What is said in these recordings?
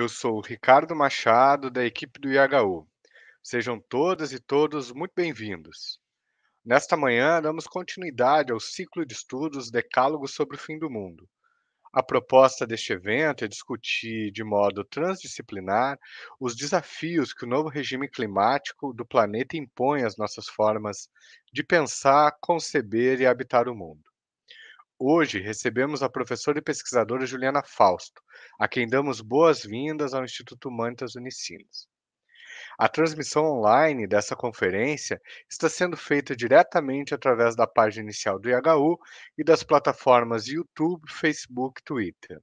Eu sou o Ricardo Machado, da equipe do IHU. Sejam todas e todos muito bem-vindos. Nesta manhã, damos continuidade ao ciclo de estudos Decálogo sobre o Fim do Mundo. A proposta deste evento é discutir de modo transdisciplinar os desafios que o novo regime climático do planeta impõe às nossas formas de pensar, conceber e habitar o mundo. Hoje recebemos a professora e pesquisadora Juliana Fausto, a quem damos boas-vindas ao Instituto Humanitas Unicinos. A transmissão online dessa conferência está sendo feita diretamente através da página inicial do IHU e das plataformas YouTube, Facebook e Twitter.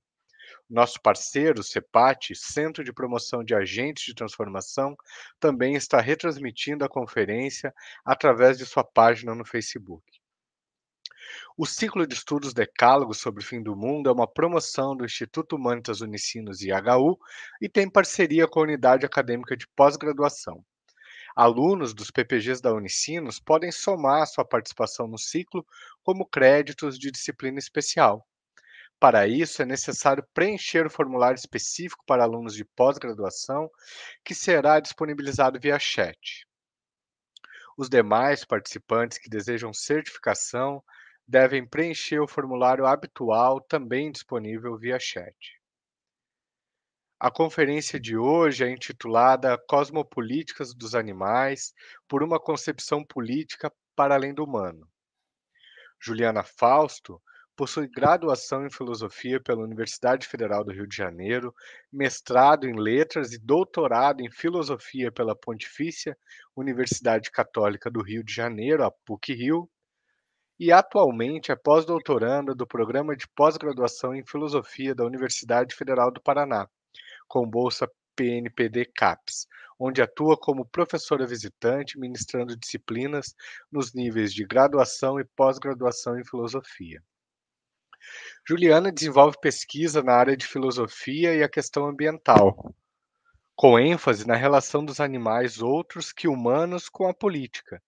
Nosso parceiro, CEPAT, Centro de Promoção de Agentes de Transformação, também está retransmitindo a conferência através de sua página no Facebook. O ciclo de estudos Decálogo sobre o Fim do Mundo é uma promoção do Instituto Humanitas Unicinos IHU e tem parceria com a Unidade Acadêmica de Pós-Graduação. Alunos dos PPGs da Unicinos podem somar sua participação no ciclo como créditos de disciplina especial. Para isso, é necessário preencher o formulário específico para alunos de pós-graduação, que será disponibilizado via chat. Os demais participantes que desejam certificação devem preencher o formulário habitual também disponível via chat. A conferência de hoje é intitulada Cosmopolíticas dos Animais por uma concepção política para além do humano. Juliana Fausto possui graduação em filosofia pela Universidade Federal do Rio de Janeiro, mestrado em letras e doutorado em filosofia pela Pontifícia Universidade Católica do Rio de Janeiro, a PUC-Rio, e atualmente é pós-doutoranda do Programa de Pós-Graduação em Filosofia da Universidade Federal do Paraná, com bolsa PNPD CAPES, onde atua como professora visitante ministrando disciplinas nos níveis de graduação e pós-graduação em filosofia. Juliana desenvolve pesquisa na área de filosofia e a questão ambiental, com ênfase na relação dos animais outros que humanos com a política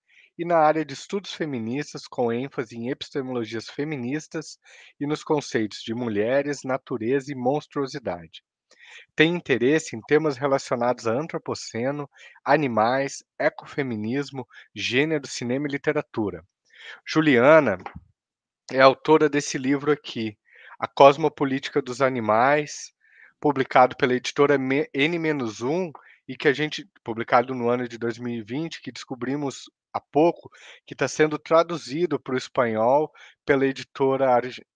e na área de estudos feministas, com ênfase em epistemologias feministas e nos conceitos de mulheres, natureza e monstruosidade. Tem interesse em temas relacionados a antropoceno, animais, ecofeminismo, gênero, cinema e literatura. Juliana é autora desse livro aqui, A Cosmopolítica dos Animais, publicado pela editora N-1 e que a gente, publicado no ano de 2020, que descobrimos há pouco, que está sendo traduzido para o espanhol pela editora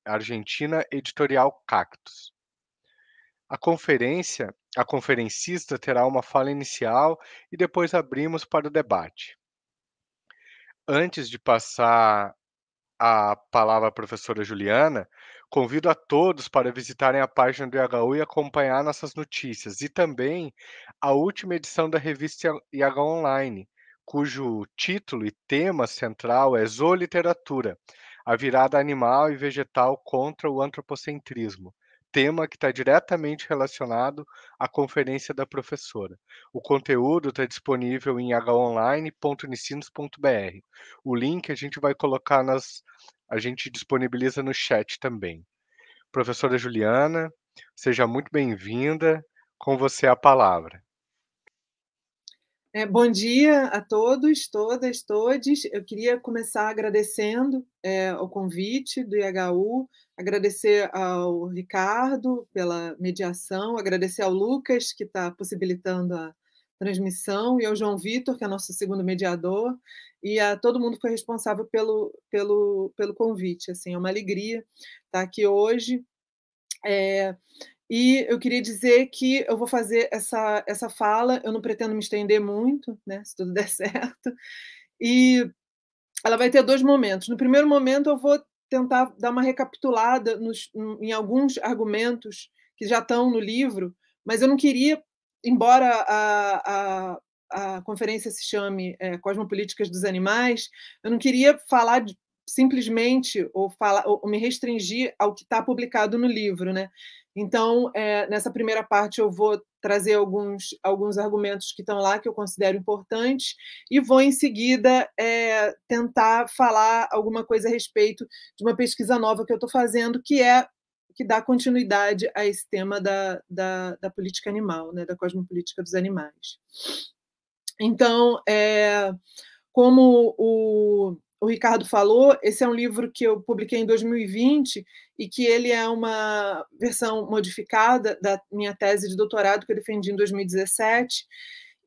argentina Editorial Cactus. A conferência, a conferencista terá uma fala inicial e depois abrimos para o debate. Antes de passar a palavra à professora Juliana, convido a todos para visitarem a página do IHU e acompanhar nossas notícias e também a última edição da revista IH Online, cujo título e tema central é Zooliteratura, a virada animal e vegetal contra o antropocentrismo, tema que está diretamente relacionado à conferência da professora. O conteúdo está disponível em honline.unicinos.br. O link a gente vai colocar nas. a gente disponibiliza no chat também. Professora Juliana, seja muito bem-vinda. Com você a palavra. É, bom dia a todos, todas, todes. Eu queria começar agradecendo é, o convite do IHU, agradecer ao Ricardo pela mediação, agradecer ao Lucas, que está possibilitando a transmissão, e ao João Vitor, que é nosso segundo mediador, e a todo mundo que foi responsável pelo, pelo, pelo convite. Assim, é uma alegria estar tá aqui hoje. É, e eu queria dizer que eu vou fazer essa, essa fala, eu não pretendo me estender muito, né, se tudo der certo, e ela vai ter dois momentos. No primeiro momento, eu vou tentar dar uma recapitulada nos, em alguns argumentos que já estão no livro, mas eu não queria, embora a, a a conferência se chame é, Cosmopolíticas dos Animais, eu não queria falar de, simplesmente ou, falar, ou, ou me restringir ao que está publicado no livro, né? Então, é, nessa primeira parte, eu vou trazer alguns, alguns argumentos que estão lá que eu considero importantes e vou, em seguida, é, tentar falar alguma coisa a respeito de uma pesquisa nova que eu estou fazendo, que é que dá continuidade a esse tema da, da, da política animal, né, da cosmopolítica dos animais. Então, é, como o, o Ricardo falou, esse é um livro que eu publiquei em 2020 e que ele é uma versão modificada da minha tese de doutorado que eu defendi em 2017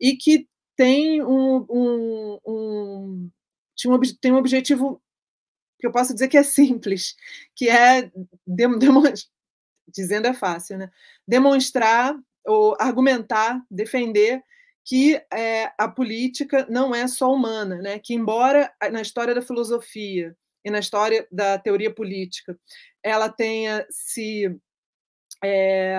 e que tem um, um, um, tem um objetivo que eu posso dizer que é simples, que é dizendo é fácil, né? Demonstrar ou argumentar, defender que é, a política não é só humana, né? Que embora na história da filosofia e na história da teoria política ela tenha se é,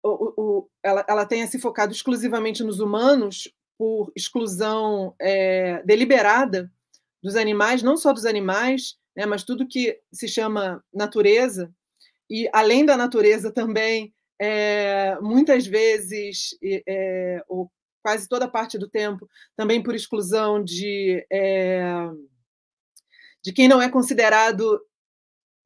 o, o, ela, ela tenha se focado exclusivamente nos humanos por exclusão é, deliberada dos animais, não só dos animais, né, mas tudo que se chama natureza e além da natureza também é, muitas vezes ou quase toda parte do tempo também por exclusão de de quem não é considerado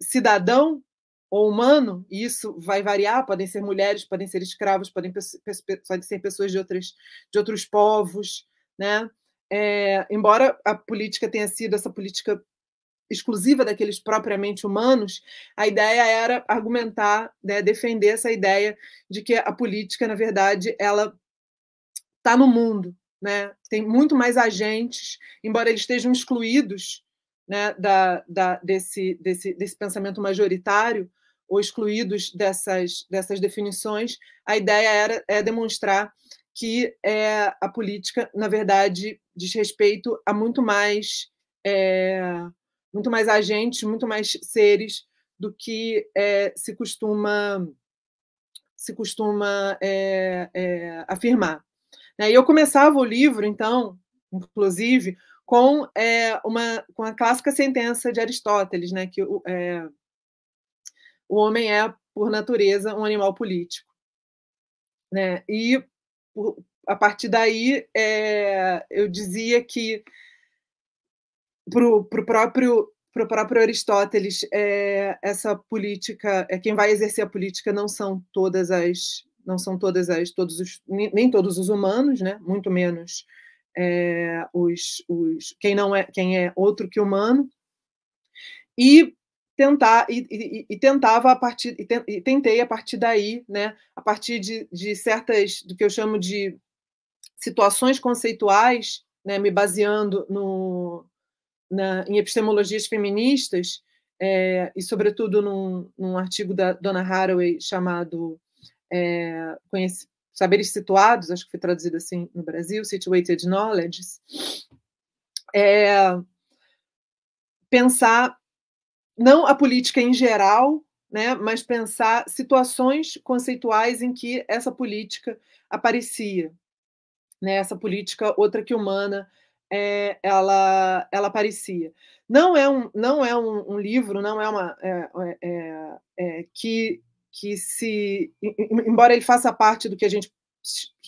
cidadão ou humano, e isso vai variar, podem ser mulheres, podem ser escravos, podem, podem ser pessoas de, outras, de outros povos, né? É, embora a política tenha sido essa política exclusiva daqueles propriamente humanos, a ideia era argumentar, né, defender essa ideia de que a política, na verdade, ela está no mundo, né? Tem muito mais agentes, embora eles estejam excluídos né, da, da, desse, desse, desse pensamento majoritário ou excluídos dessas, dessas definições, a ideia era é demonstrar que é, a política, na verdade, diz respeito a muito mais é, muito mais agentes, muito mais seres do que é, se costuma se costuma é, é, afirmar. Né. E eu começava o livro, então, inclusive, com é, uma com a clássica sentença de Aristóteles, né, que o, é, o homem é por natureza um animal político, né? E por, a partir daí é, eu dizia que para o próprio para o próprio Aristóteles, é, essa política, é quem vai exercer a política não são todas as, não são todas as, todos os, nem todos os humanos, né? Muito menos é, os, os, quem não é quem é outro que humano e tentar e, e, e tentava a partir e, te, e, tentei a partir daí, né, a partir de, de certas do que eu chamo de situações conceituais, né, me baseando no, na, em epistemologias feministas, é, e sobretudo num, num, artigo da Dona Haraway chamado é, conhece, saberes situados, acho que foi traduzido assim no Brasil, situated knowledge, é pensar não a política em geral, né, mas pensar situações conceituais em que essa política aparecia, né, essa política outra que humana, é, ela, ela aparecia. Não é um, não é um, um livro, não é uma é, é, é, é que que se, embora ele faça parte do que a gente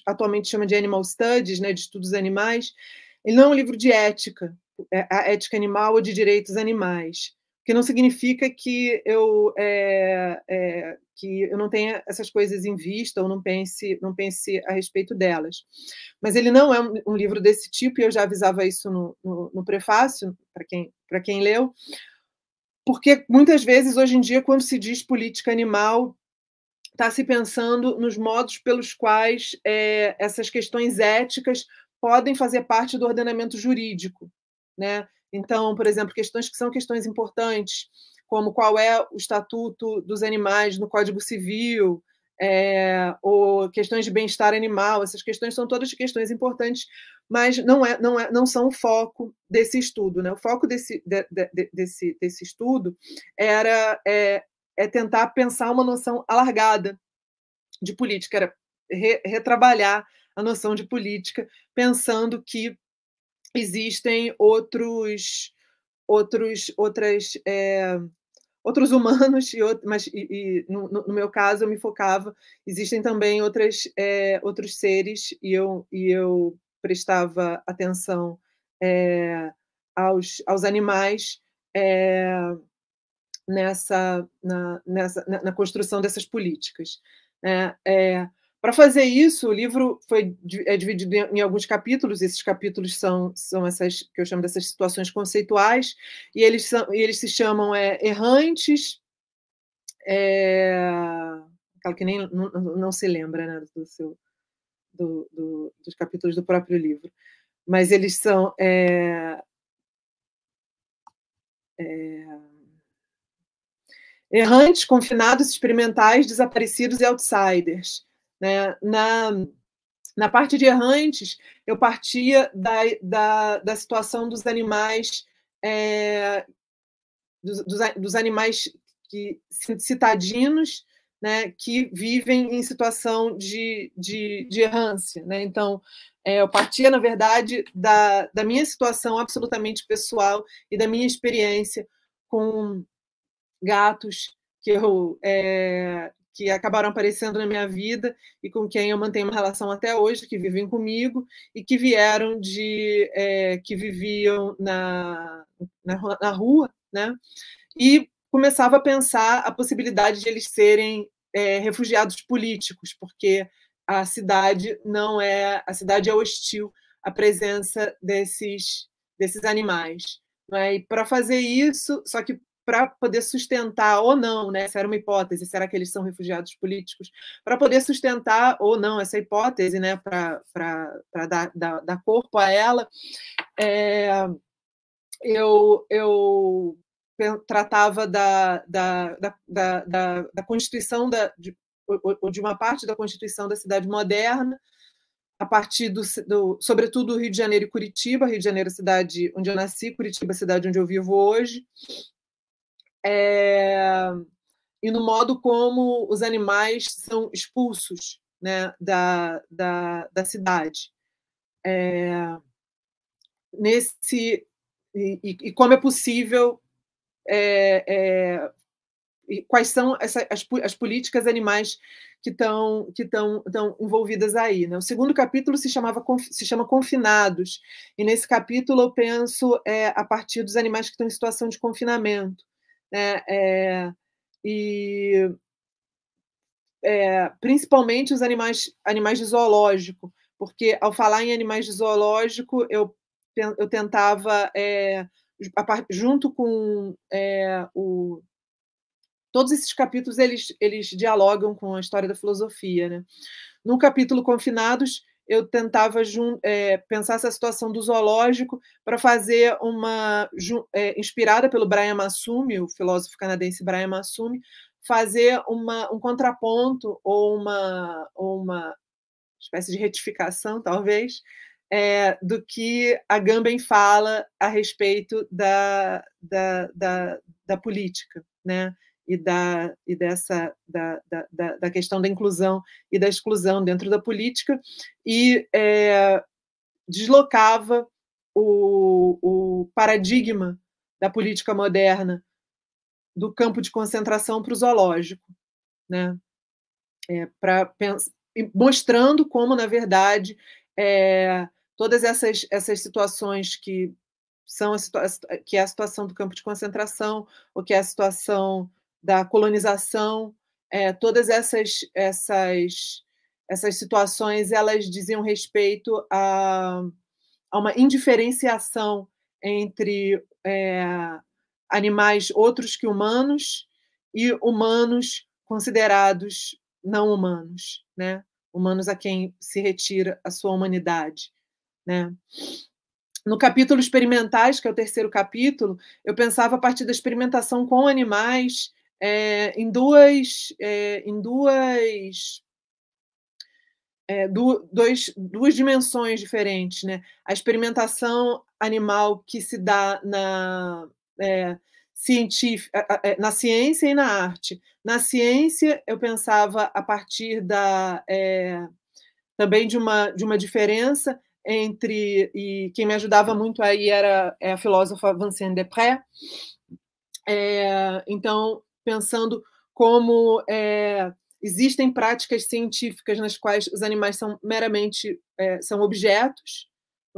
atualmente chama de animal studies, né, de estudos animais, ele não é um livro de ética, é a ética animal ou de direitos animais, que não significa que eu é, é, que eu não tenha essas coisas em vista ou não pense não pense a respeito delas. Mas ele não é um, um livro desse tipo e eu já avisava isso no, no, no prefácio para quem para quem leu, porque muitas vezes hoje em dia quando se diz política animal está se pensando nos modos pelos quais é, essas questões éticas podem fazer parte do ordenamento jurídico. Né? Então, por exemplo, questões que são questões importantes, como qual é o estatuto dos animais no Código Civil, é, ou questões de bem-estar animal, essas questões são todas questões importantes, mas não, é, não, é, não são o foco desse estudo. Né? O foco desse, de, de, desse, desse estudo era é, é tentar pensar uma noção alargada de política, era re, retrabalhar a noção de política, pensando que existem outros outros outras é, outros humanos e mas e, e, no, no, meu caso eu me focava existem também outras é, outros seres e eu e eu prestava atenção é, aos aos animais é, nessa, na, nessa, na, na construção dessas políticas. Né? É, é, Para fazer isso, o livro foi, é dividido em, em, alguns capítulos, esses capítulos são, são essas que eu chamo dessas situações conceituais, e eles, são, eles se chamam é, errantes. É, aquela que nem não, não se lembra né, do seu, do, do, dos capítulos do próprio livro. Mas eles são. É, é, errantes, confinados, experimentais, desaparecidos e outsiders. Né? Na, na parte de errantes, eu partia da, da, da situação dos animais é, dos, dos, dos, animais que, citadinos né, que vivem em situação de, de, de errância. Né? Então, é, eu partia, na verdade, da, da minha situação absolutamente pessoal e da minha experiência com gatos que eu é, que acabaram aparecendo na minha vida e com quem eu mantenho uma relação até hoje, que vivem comigo e que vieram de é, que viviam na, na, na, rua, né? E começava a pensar a possibilidade de eles serem é, refugiados políticos, porque a cidade não é a cidade é hostil à presença desses desses animais. Né? E para fazer isso, só que para poder sustentar ou não, né? Essa era uma hipótese, será que eles são refugiados políticos? Para poder sustentar ou não essa hipótese, né? Para dar, dar, dar corpo a ela, é, eu, eu tratava da, da, da, da, da Constituição da, de, ou de uma parte da Constituição da cidade moderna, a partir do, do, sobretudo Rio de Janeiro e Curitiba, Rio de Janeiro cidade onde eu nasci, Curitiba cidade onde eu vivo hoje, é, e no modo como os animais são expulsos né, da, da, da cidade. É, nesse e, e, como é possível é, é, quais são essa, as, as políticas animais que estão que tão, tão envolvidas aí. Né? O segundo capítulo se, chamava, se chama Confinados, e nesse capítulo eu penso é, a partir dos animais que estão em situação de confinamento né? É, e é, principalmente os animais, animais de zoológico, porque ao falar em animais de zoológico, eu, eu tentava, é, junto com é, o. Todos esses capítulos eles, eles dialogam com a história da filosofia. Né? No capítulo Confinados, eu tentava é, pensar essa situação do zoológico para fazer uma, é, inspirada pelo Brian Massumi, o filósofo canadense Brian Massumi, fazer uma, um contraponto ou uma, uma espécie de retificação, talvez, é, do que a Gambem fala a respeito da, da, da, da política, né? e, da, e dessa da, da, da, questão da inclusão e da exclusão dentro da política e é, deslocava o, o paradigma da política moderna do campo de concentração para o zoológico, né? É, para mostrando como na verdade é, todas essas, essas situações que são a, que é a situação do campo de concentração, ou que é a situação da colonização, é, todas essas, essas, essas situações elas diziam respeito a, a uma indiferenciação entre é, animais outros que humanos e humanos considerados não humanos, né? Humanos a quem se retira a sua humanidade, né? No capítulo experimentais, que é o terceiro capítulo, eu pensava a partir da experimentação com animais é, em duas, é, em duas, é, du, dois, duas dimensões diferentes, né? A experimentação animal que se dá na científica, na ciência e na arte. Na ciência eu pensava a partir da também de uma de uma diferença entre e quem me ajudava muito aí era é a filósofa Vincent Depré. É, então pensando como é, existem práticas científicas nas quais os animais são meramente é, são objetos,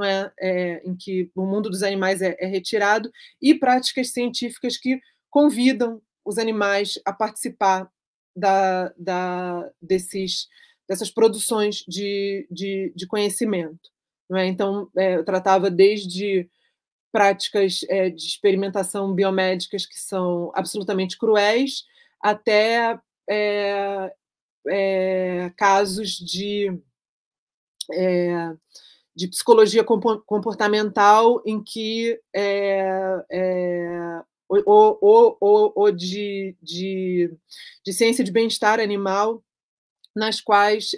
é? É, em que o mundo dos animais é, é, retirado, e práticas científicas que convidam os animais a participar da, da desses, dessas produções de, de, de conhecimento. Então, eu tratava desde práticas é, de experimentação biomédicas que são absolutamente cruéis, até é, é, casos de, de psicologia comportamental em que ou, ou, ou, ou de, de, de ciência de bem-estar animal, nas quais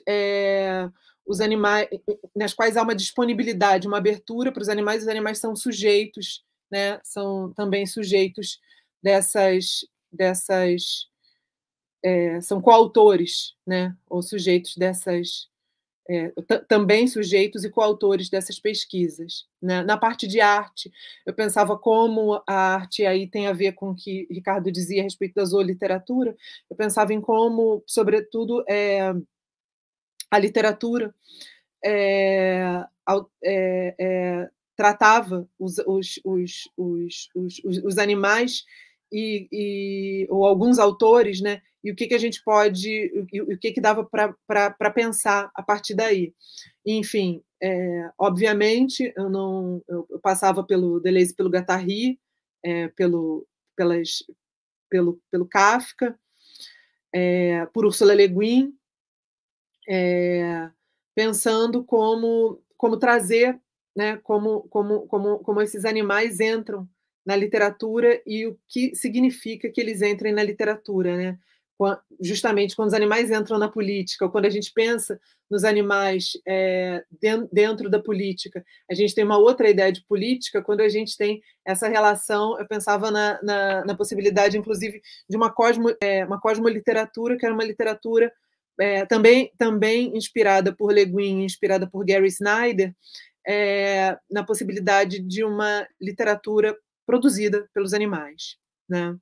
os animais, eh, eh, nas quais há uma disponibilidade, uma abertura para os animais, os animais são sujeitos, né? São também sujeitos dessas, dessas é, são coautores, né? Ou sujeitos dessas é, também sujeitos e coautores dessas pesquisas. Né? Na parte de arte, eu pensava como a arte aí tem a ver com o que Ricardo dizia a respeito da zooliteratura, eu pensava em como, sobretudo, é, a literatura é, é, tratava os, os, os, os, os, os animais e, e, ou alguns autores, né? E o que, que a gente pode, o, o que, que dava para pensar a partir daí. Enfim, é, obviamente, eu não eu, passava pelo Deleuze pelo Guattari, é, pelo, pelas, pelo, pelo Kafka, é, por Ursula Le Guin, é, pensando como, como trazer, né, como, como, como, como esses animais entram na literatura e o que significa que eles entrem na literatura, né? justamente quando os animais entram na política, ou quando a gente pensa nos animais é, dentro da política. A gente tem uma outra ideia de política quando a gente tem essa relação. Eu pensava na, na, na possibilidade, inclusive, de uma, cosmo, é, uma cosmoliteratura, que era uma literatura é, também, também inspirada por Le Guin, inspirada por Gary Snyder, é, na possibilidade de uma literatura produzida pelos animais. Né?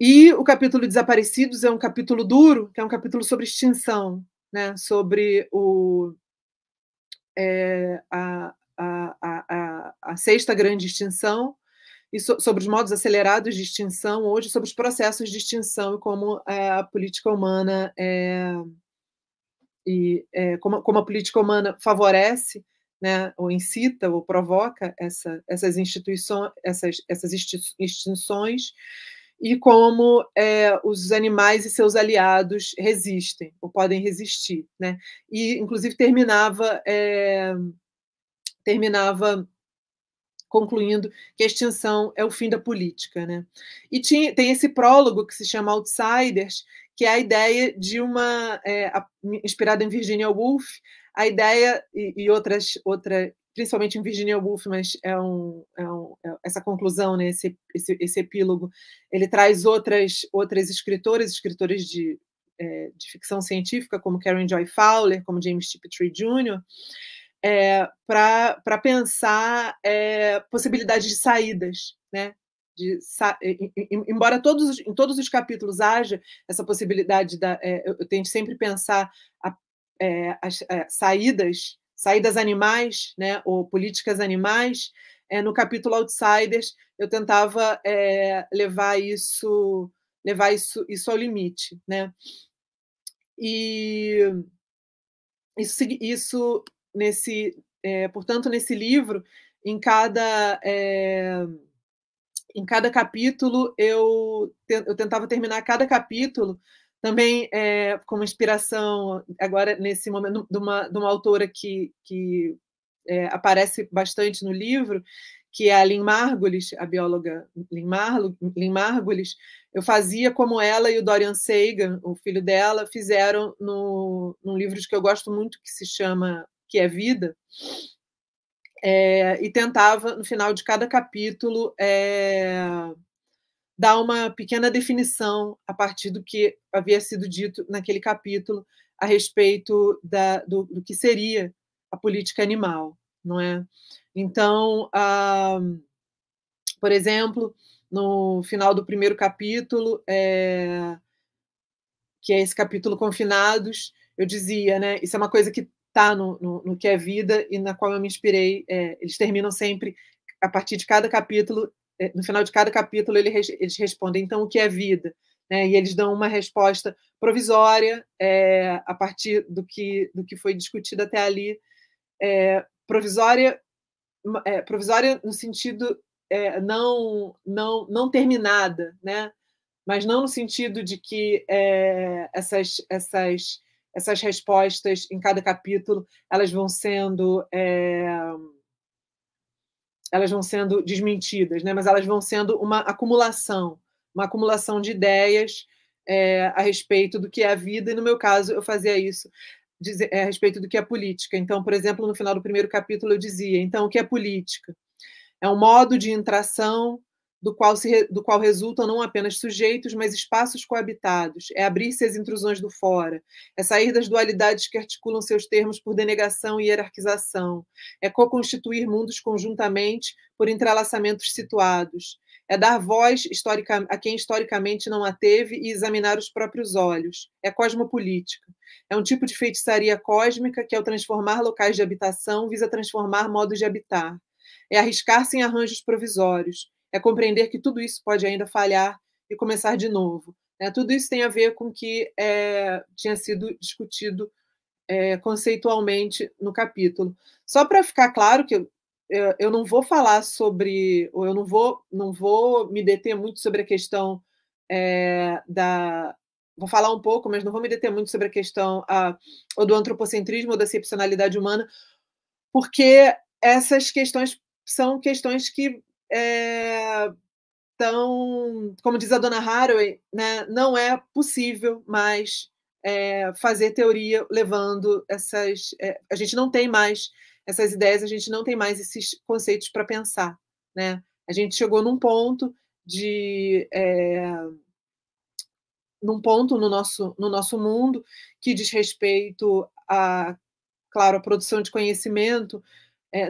E o capítulo Desaparecidos é um capítulo duro, que é um capítulo sobre extinção, né? sobre o, é, a, a, a, a, sexta grande extinção, e so, sobre os modos acelerados de extinção hoje, sobre os processos de extinção e como é, a política humana é, e é, como, como, a política humana favorece, né, ou incita ou provoca essa, essas instituições, essas, essas extinções e como é, os animais e seus aliados resistem ou podem resistir, né? E inclusive terminava é, terminava concluindo que a extinção é o fim da política. Né? E tinha, tem esse prólogo que se chama Outsiders, que é a ideia de uma, é, inspirada em Virginia Woolf, a ideia e, e outras, outra, principalmente em Virginia Woolf, mas é, um, é, um, é essa conclusão, né, esse, esse, esse, epílogo, ele traz outras, outras escritoras, escritores de, é, de ficção científica, como Karen Joy Fowler, como James Tiptree Jr., é, para pensar é, possibilidades de saídas, né? De, embora todos, em todos os capítulos haja essa possibilidade da é, eu tenho sempre pensar a, é, as é, saídas saídas animais né ou políticas animais é, no capítulo outsiders eu tentava é, levar isso levar isso isso ao limite né e isso, isso nesse, é, portanto, nesse livro, em cada é, em cada capítulo eu, eu tentava terminar cada capítulo também é, como inspiração agora nesse momento de uma, de uma autora que, que é, aparece bastante no livro que é a Lynn Margulis, a bióloga Lynn, Lynn Margulis, eu fazia como ela e o Dorian Sagan, o filho dela, fizeram no, num livro que eu gosto muito, que se chama que é vida, é, e tentava, no final de cada capítulo, é, dar uma pequena definição a partir do que havia sido dito naquele capítulo a respeito da, do, do, que seria a política animal, não é? Então, ah, por exemplo, no final do primeiro capítulo, é, que é esse capítulo Confinados, eu dizia, né? Isso é uma coisa que está no, no, no, que é vida e na qual eu me inspirei. É, eles terminam sempre, a partir de cada capítulo, é, no final de cada capítulo, eles, eles respondem, então, o que é vida? Né? E eles dão uma resposta provisória é, a partir do que, do que foi discutido até ali. É, provisória, é, provisória no sentido é, não, não, não terminada, né? mas não no sentido de que essas, essas essas respostas em cada capítulo elas vão sendo é, elas vão sendo desmentidas, né? Mas elas vão sendo uma acumulação, uma acumulação de ideias é, a respeito do que é a vida. E no meu caso eu fazia isso é, a respeito do que é política. Então, por exemplo, no final do primeiro capítulo eu dizia: então o que é política? É um modo de interação do qual, se, do qual resultam não apenas sujeitos, mas espaços coabitados, é abrir-se às intrusões do fora, é sair das dualidades que articulam seus termos por denegação e hierarquização, é co-constituir mundos conjuntamente por entrelaçamentos situados, é dar voz a quem historicamente não a teve e examinar os próprios olhos, é cosmopolítica, é um tipo de feitiçaria cósmica que, ao transformar locais de habitação, visa transformar modos de habitar. É arriscar-se em arranjos provisórios, é compreender que tudo isso pode ainda falhar e começar de novo. Né? Tudo isso tem a ver com o que é, tinha sido discutido é, conceitualmente no capítulo. Só para ficar claro que eu, eu não vou falar sobre, ou eu não vou, não vou me deter muito sobre a questão é, da. Vou falar um pouco, mas não vou me deter muito sobre a questão a, ou do antropocentrismo ou da excepcionalidade humana, porque essas questões são questões que é... Então, como diz a dona Haraway, né, não é possível mais é, fazer teoria levando essas. É, a gente não tem mais essas ideias, a gente não tem mais esses conceitos para pensar. Né? A gente chegou num ponto de. É, num ponto no nosso, no nosso mundo que diz respeito a, claro, a produção de conhecimento,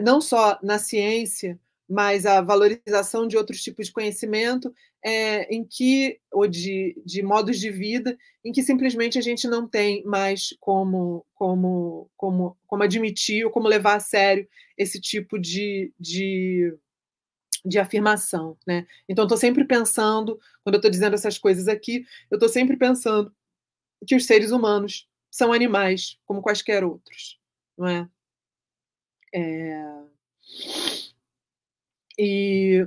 não só na ciência, mas a valorização de outros tipos de conhecimento, é, em que ou de, de modos de vida, em que simplesmente a gente não tem mais como como como como admitir ou como levar a sério esse tipo de, de de afirmação, né? Então, estou sempre pensando, quando eu estou dizendo essas coisas aqui, eu estou sempre pensando que os seres humanos são animais, como quaisquer outros, não é? é... E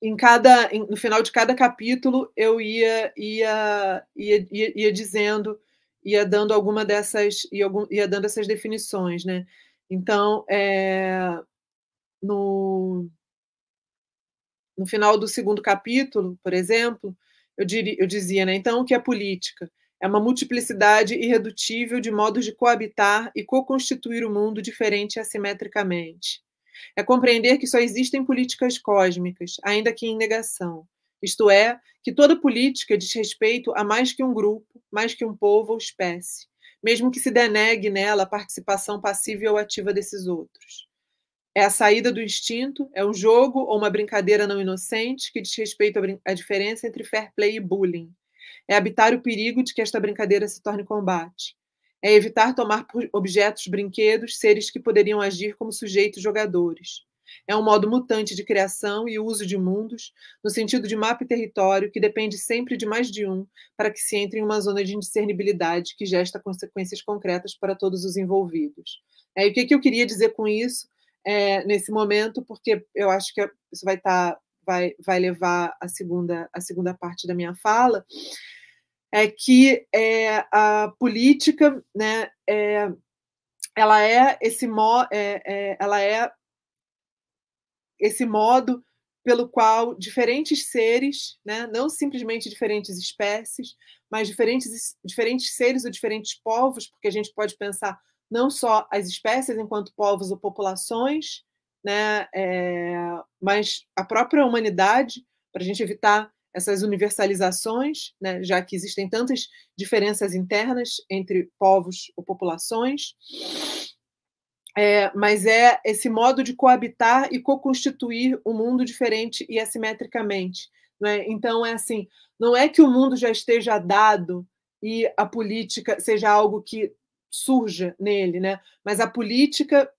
em cada, no final de cada capítulo eu ia ia, ia, ia, ia dizendo, ia dando alguma dessas, ia, ia dando essas definições, né? Então, é, no, no final do segundo capítulo, por exemplo, eu, diria, eu dizia, né? Então, o que é política? É uma multiplicidade irredutível de modos de coabitar e co-constituir o mundo diferente assimetricamente. É compreender que só existem políticas cósmicas, ainda que em negação. Isto é, que toda política diz respeito a mais que um grupo, mais que um povo ou espécie, mesmo que se denegue nela a participação passiva ou ativa desses outros. É a saída do instinto, é um jogo ou uma brincadeira não inocente que diz respeito à diferença entre fair play e bullying. É habitar o perigo de que esta brincadeira se torne combate. É evitar tomar objetos, brinquedos, seres que poderiam agir como sujeitos jogadores. É um modo mutante de criação e uso de mundos, no sentido de mapa e território, que depende sempre de mais de um para que se entre em uma zona de indiscernibilidade que gesta consequências concretas para todos os envolvidos. É, e o que, que eu queria dizer com isso é, nesse momento, porque eu acho que isso vai, tá, vai, vai levar a segunda, a segunda parte da minha fala, é que é, a política, né, é, ela é esse mo, é, é, ela é esse modo pelo qual diferentes seres, né, não simplesmente diferentes espécies, mas diferentes diferentes seres ou diferentes povos, porque a gente pode pensar não só as espécies enquanto povos ou populações, né, é, mas a própria humanidade, para a gente evitar essas universalizações, né, já que existem tantas diferenças internas entre povos ou populações, é, mas é esse modo de coabitar e co-constituir o um mundo diferente e assimetricamente. Né? Então, é assim: não é que o mundo já esteja dado e a política seja algo que surja nele, né? mas a política,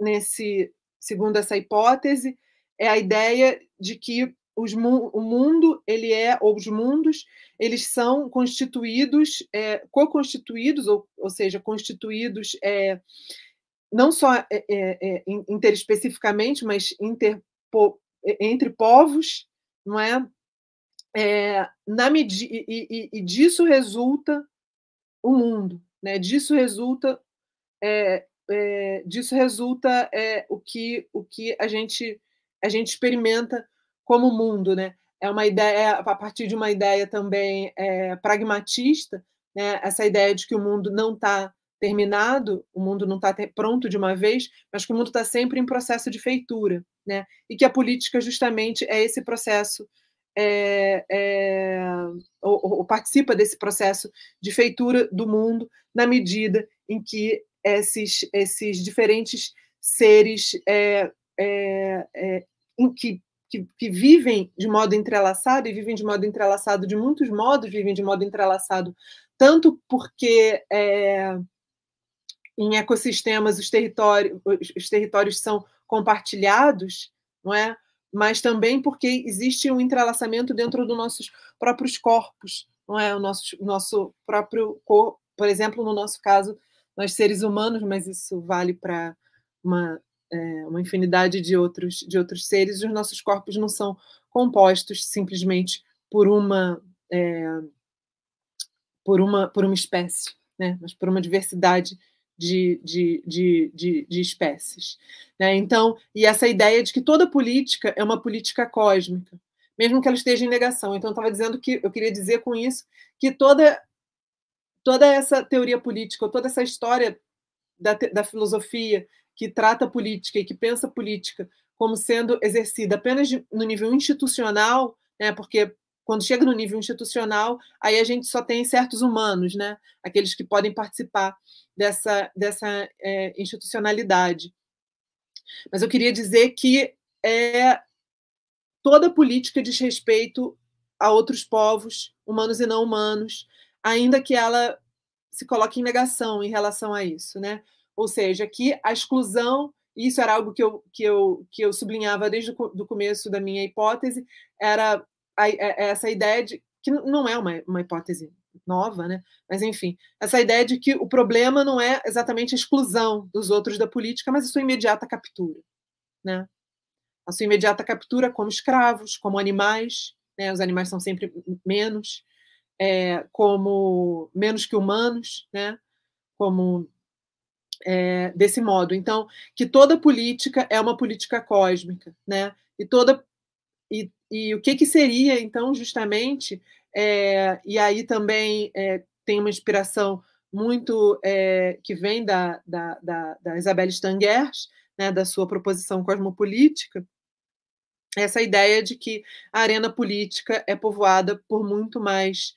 nesse segundo essa hipótese, é a ideia de que os mu o mundo ele é ou os mundos eles são constituídos é, co-constituídos ou, ou seja constituídos é, não só é, é, é interespecificamente mas é, entre povos não é, é na medida e, e, e, disso resulta o mundo né disso resulta é, disso resulta o que o que a gente a gente experimenta como mundo, né? É uma ideia é, a partir de uma ideia também é, pragmatista, né? Essa ideia de que o mundo não está terminado, o mundo não está pronto de uma vez, mas que o mundo está sempre em processo de feitura, né? E que a política justamente é esse processo é, é, ou, ou, participa desse processo de feitura do mundo na medida em que esses, esses diferentes seres é, é, é em que que, que vivem de modo entrelaçado e vivem de modo entrelaçado de muitos modos, vivem de modo entrelaçado tanto porque é, em ecossistemas os territórios, os territórios são compartilhados, não é? mas também porque existe um entrelaçamento dentro dos nossos próprios corpos, não é? O nosso, nosso próprio corpo, por exemplo, no nosso caso, nós seres humanos, mas isso vale para uma é, uma infinidade de outros, de outros seres, e os nossos corpos não são compostos simplesmente por uma, é, por uma, por uma espécie, né? mas por uma diversidade de, de, de, de, de espécies. Né? Então, e essa ideia de que toda política é uma política cósmica, mesmo que ela esteja em negação. Então, eu estava dizendo que eu queria dizer com isso que toda toda essa teoria política, toda essa história da, da filosofia que trata política e que pensa política como sendo exercida apenas de, no nível institucional, né, porque quando chega no nível institucional, aí a gente só tem certos humanos, né, aqueles que podem participar dessa, dessa é, institucionalidade. Mas eu queria dizer que é, toda política diz respeito a outros povos, humanos e não humanos, ainda que ela se coloque em negação em relação a isso, né? Ou seja, que a exclusão, e isso era algo que eu, que eu, que eu sublinhava desde o começo da minha hipótese, era a, a, é, é essa ideia de que não é uma, uma hipótese nova, né? Mas enfim, essa ideia de que o problema não é exatamente a exclusão dos outros da política, mas a sua imediata captura, né? A sua imediata captura como escravos, como animais, né? Os animais são sempre menos, é, como menos que humanos, né? Como é, desse modo. Então, que toda política é uma política cósmica, né? E toda e, e o que que seria então justamente é, e aí também é, tem uma inspiração muito é, que vem da, da, da, da Isabel Stangers, né, da sua proposição cosmopolítica, essa ideia de que a arena política é povoada por muito mais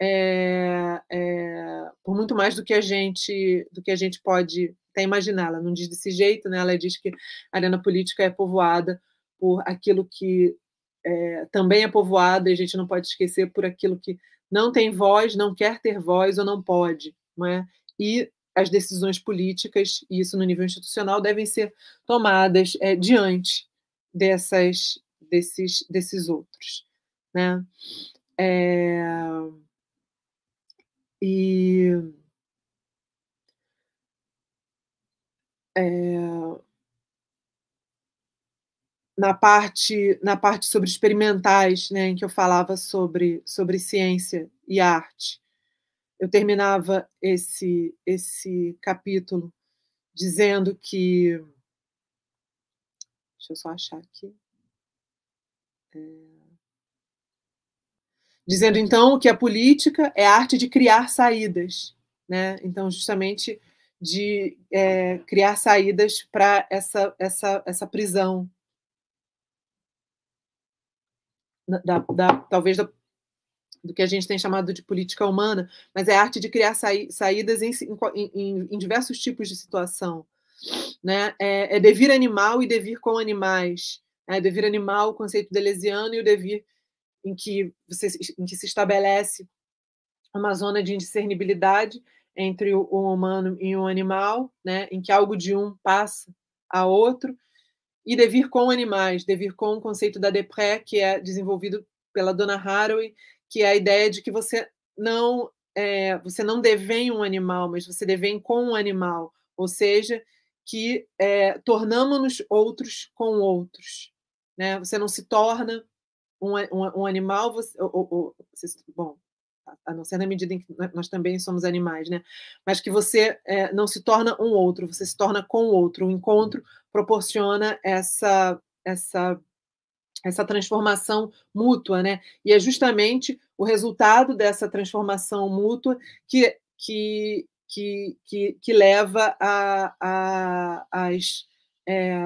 é, é, por muito mais do que a gente do que a gente pode até imaginar. Ela não diz desse jeito, né? Ela diz que a arena política é povoada por aquilo que é, também é povoada e a gente não pode esquecer por aquilo que não tem voz, não quer ter voz ou não pode, né? E as decisões políticas, e isso no nível institucional, devem ser tomadas é, diante dessas, desses, desses outros. Né? É... E é, na parte na parte sobre experimentais, né, em que eu falava sobre sobre ciência e arte, eu terminava esse esse capítulo dizendo que deixa eu só achar aqui. É, dizendo então que a política é a arte de criar saídas, né? Então justamente de é, criar saídas para essa, essa, essa prisão da, da, talvez da, do que a gente tem chamado de política humana, mas é a arte de criar saídas em, em, em diversos tipos de situação. Né? É, é, devir animal e devir com animais. É devir animal, o conceito deleuziano, e o devir em que, você, em que se estabelece uma zona de indiscernibilidade entre o humano e o animal, né, em que algo de um passa a outro, e devir com animais, devir com o conceito da Depré, que é desenvolvido pela Dona Haraway, que é a ideia de que você não é, você não devém um animal, mas você devém com um animal, ou seja, que é, tornamos-nos outros com outros. Né? Você não se torna um, um, um animal, você, ou, ou, bom, a não ser na medida em que nós também somos animais, né? Mas que você é, não se torna um outro, você se torna com o outro. O encontro uhum. proporciona essa essa essa transformação mútua, né? E é justamente o resultado dessa transformação mútua que que que que, que leva a, a, as é,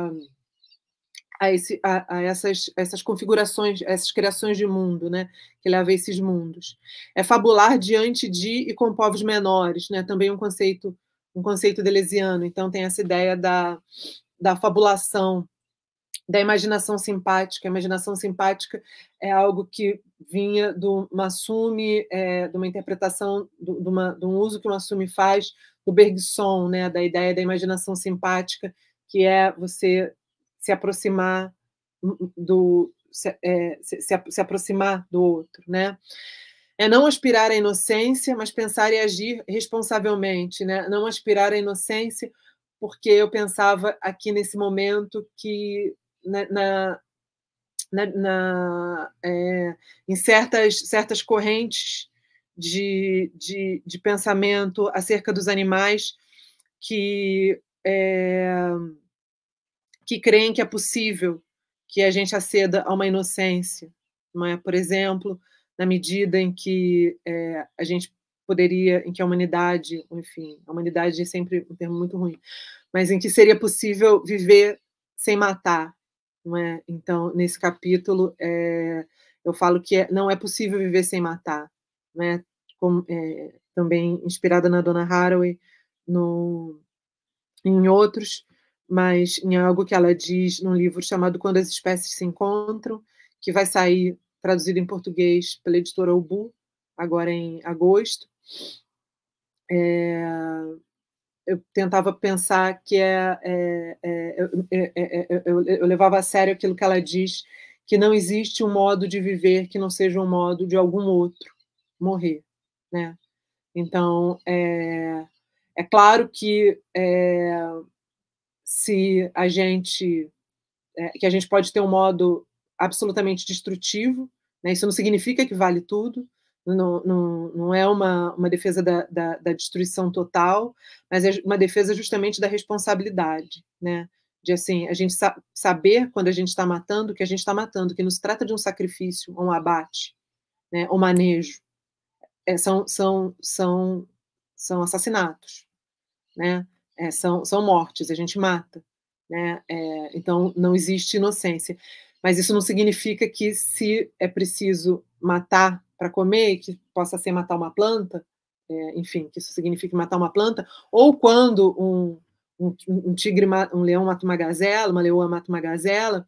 a, esse, a, a essas, essas configurações, essas criações de mundo, né, que leva a esses mundos. É fabular diante de e com povos menores, né, também um conceito um conceito delesiano. Então tem essa ideia da, da fabulação, da imaginação simpática. A imaginação simpática é algo que vinha do Massumi, é, de uma interpretação, de, uma, de um uso que o Massumi faz do Bergson, né, da ideia da imaginação simpática, que é você se aproximar do se, é, se, se, se aproximar do outro, né? É não aspirar à inocência, mas pensar e agir responsavelmente, né? Não aspirar à inocência, porque eu pensava aqui nesse momento que né, na, na, né, na, na é, em certas, certas correntes de, de, de pensamento acerca dos animais que é, que creem que é possível que a gente aceda a uma inocência, não é? Por exemplo, na medida em que é, a gente poderia, em que a humanidade, enfim, a humanidade é sempre um termo muito ruim, mas em que seria possível viver sem matar, não é? Então, nesse capítulo, é, eu falo que é, não é possível viver sem matar, né? também inspirada na Dona Haraway, no, em outros, mas em algo que ela diz num livro chamado Quando as Espécies se Encontram, que vai sair traduzido em português pela editora Ubu, agora em agosto. É, eu tentava pensar que é, é, é eu, é, é, é, eu, levava a sério aquilo que ela diz, que não existe um modo de viver que não seja um modo de algum outro morrer, né? Então é, claro que se a gente é, que a gente pode ter um modo absolutamente destrutivo, né? isso não significa que vale tudo, não, não, não é uma, uma defesa da, da, da, destruição total, mas é uma defesa justamente da responsabilidade, né? de assim, a gente sa saber quando a gente está matando que a gente está matando, que não se trata de um sacrifício, um abate, né? um manejo, é, são, são, são, são assassinatos, né? é, são, são mortes, a gente mata. Né? É, então, não existe inocência. Mas isso não significa que, se é preciso matar para comer, que possa ser matar uma planta, é, enfim, que isso signifique matar uma planta, ou quando um, um, um tigre, um leão mata uma gazela, uma leoa mata uma gazela,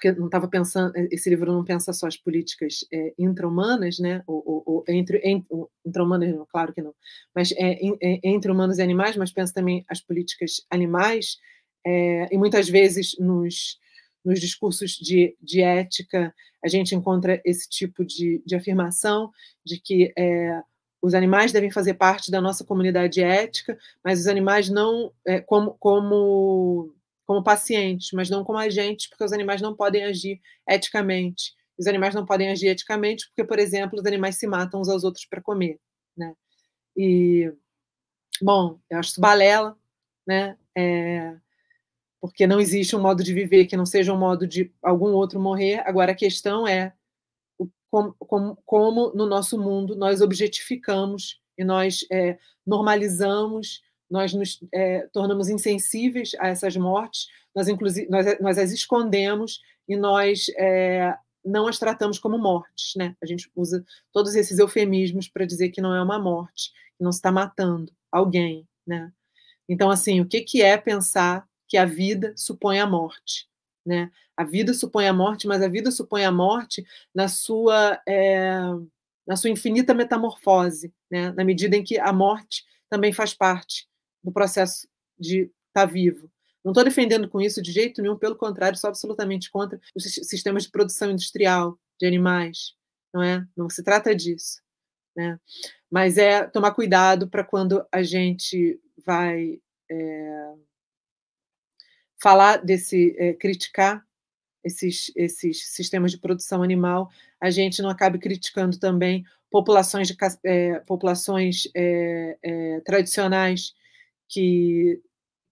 porque não estava pensando, eh, esse livro não pensa só as políticas é, intra-humanas, né? Ou, ou, ou entre, entre intra-humanas, claro que não, mas é, é, entre humanos e animais, mas pensa também as políticas animais, é, e muitas vezes nos, nos discursos de, de ética a gente encontra esse tipo de, de afirmação de que é, os animais devem fazer parte da nossa comunidade ética, mas os animais não, como, como como pacientes, mas não como agentes, porque os animais não podem agir eticamente. Os animais não podem agir eticamente porque, por exemplo, os animais se matam uns aos outros para comer, né? E bom, eu acho isso balela, né? É, porque não existe um modo de viver que não seja um modo de algum outro morrer. Agora a questão é como, como, como no nosso mundo nós objetificamos e nós é, normalizamos nós nos é, tornamos insensíveis a essas mortes, nós, inclusive, nós, nós as escondemos e nós é, não as tratamos como mortes. Né? A gente usa todos esses eufemismos para dizer que não é uma morte, que não se está matando alguém. Né? Então, assim, o que, que é pensar que a vida supõe a morte? Né? A vida supõe a morte, mas a vida supõe a morte na sua, é, na sua infinita metamorfose, né? na medida em que a morte também faz parte no processo de estar tá vivo. Não estou defendendo com isso de jeito nenhum, pelo contrário, sou absolutamente contra os sistemas de produção industrial de animais, não é? Não se trata disso, né? Mas é tomar cuidado para quando a gente vai é, falar desse, é, criticar esses, esses sistemas de produção animal, a gente não acabe criticando também populações, de, é, populações é, é, tradicionais que,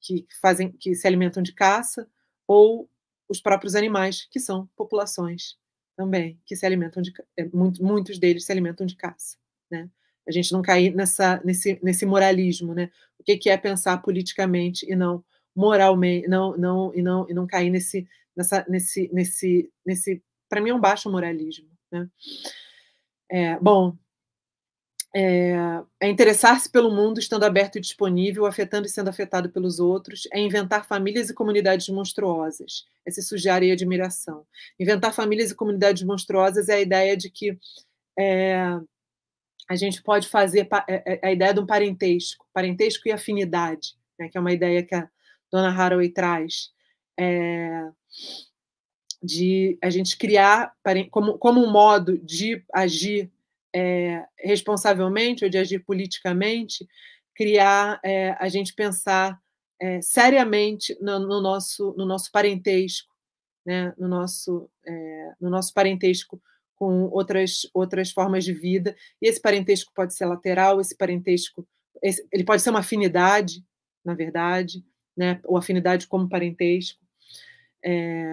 que, fazem, que se alimentam de caça, ou os próprios animais, que são populações também, que se alimentam de é, muitos deles se alimentam de caça. Né? A gente não cair nessa, nesse, nesse moralismo, né? O que, que é pensar politicamente e não moralmente, não, não, e não, e não cair nesse, nessa, nesse, nesse, nesse para mim é um baixo moralismo, né? É, bom, é, é interessar-se pelo mundo estando aberto e disponível, afetando e sendo afetado pelos outros. É inventar famílias e comunidades monstruosas. É se sujar e admiração. Inventar famílias e comunidades monstruosas é a ideia de que é, a gente pode fazer é, é, a ideia de um parentesco, parentesco e afinidade, né, que é uma ideia que a dona Haraway traz, é, de a gente criar como, como um modo de agir é, responsavelmente ou de agir politicamente, criar é, a gente pensar é, seriamente no, no, nosso, no nosso parentesco, né? no, nosso, é, no nosso parentesco com outras, outras formas de vida. E esse parentesco pode ser lateral, esse parentesco esse, ele pode ser uma afinidade, na verdade, né? ou afinidade como parentesco. É,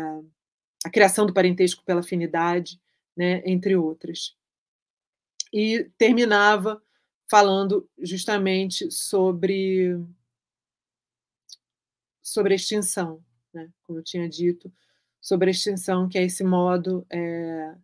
a criação do parentesco pela afinidade, né? entre outras e terminava falando justamente sobre sobre a extinção, né? como eu tinha dito, sobre a extinção, que é esse modo. É...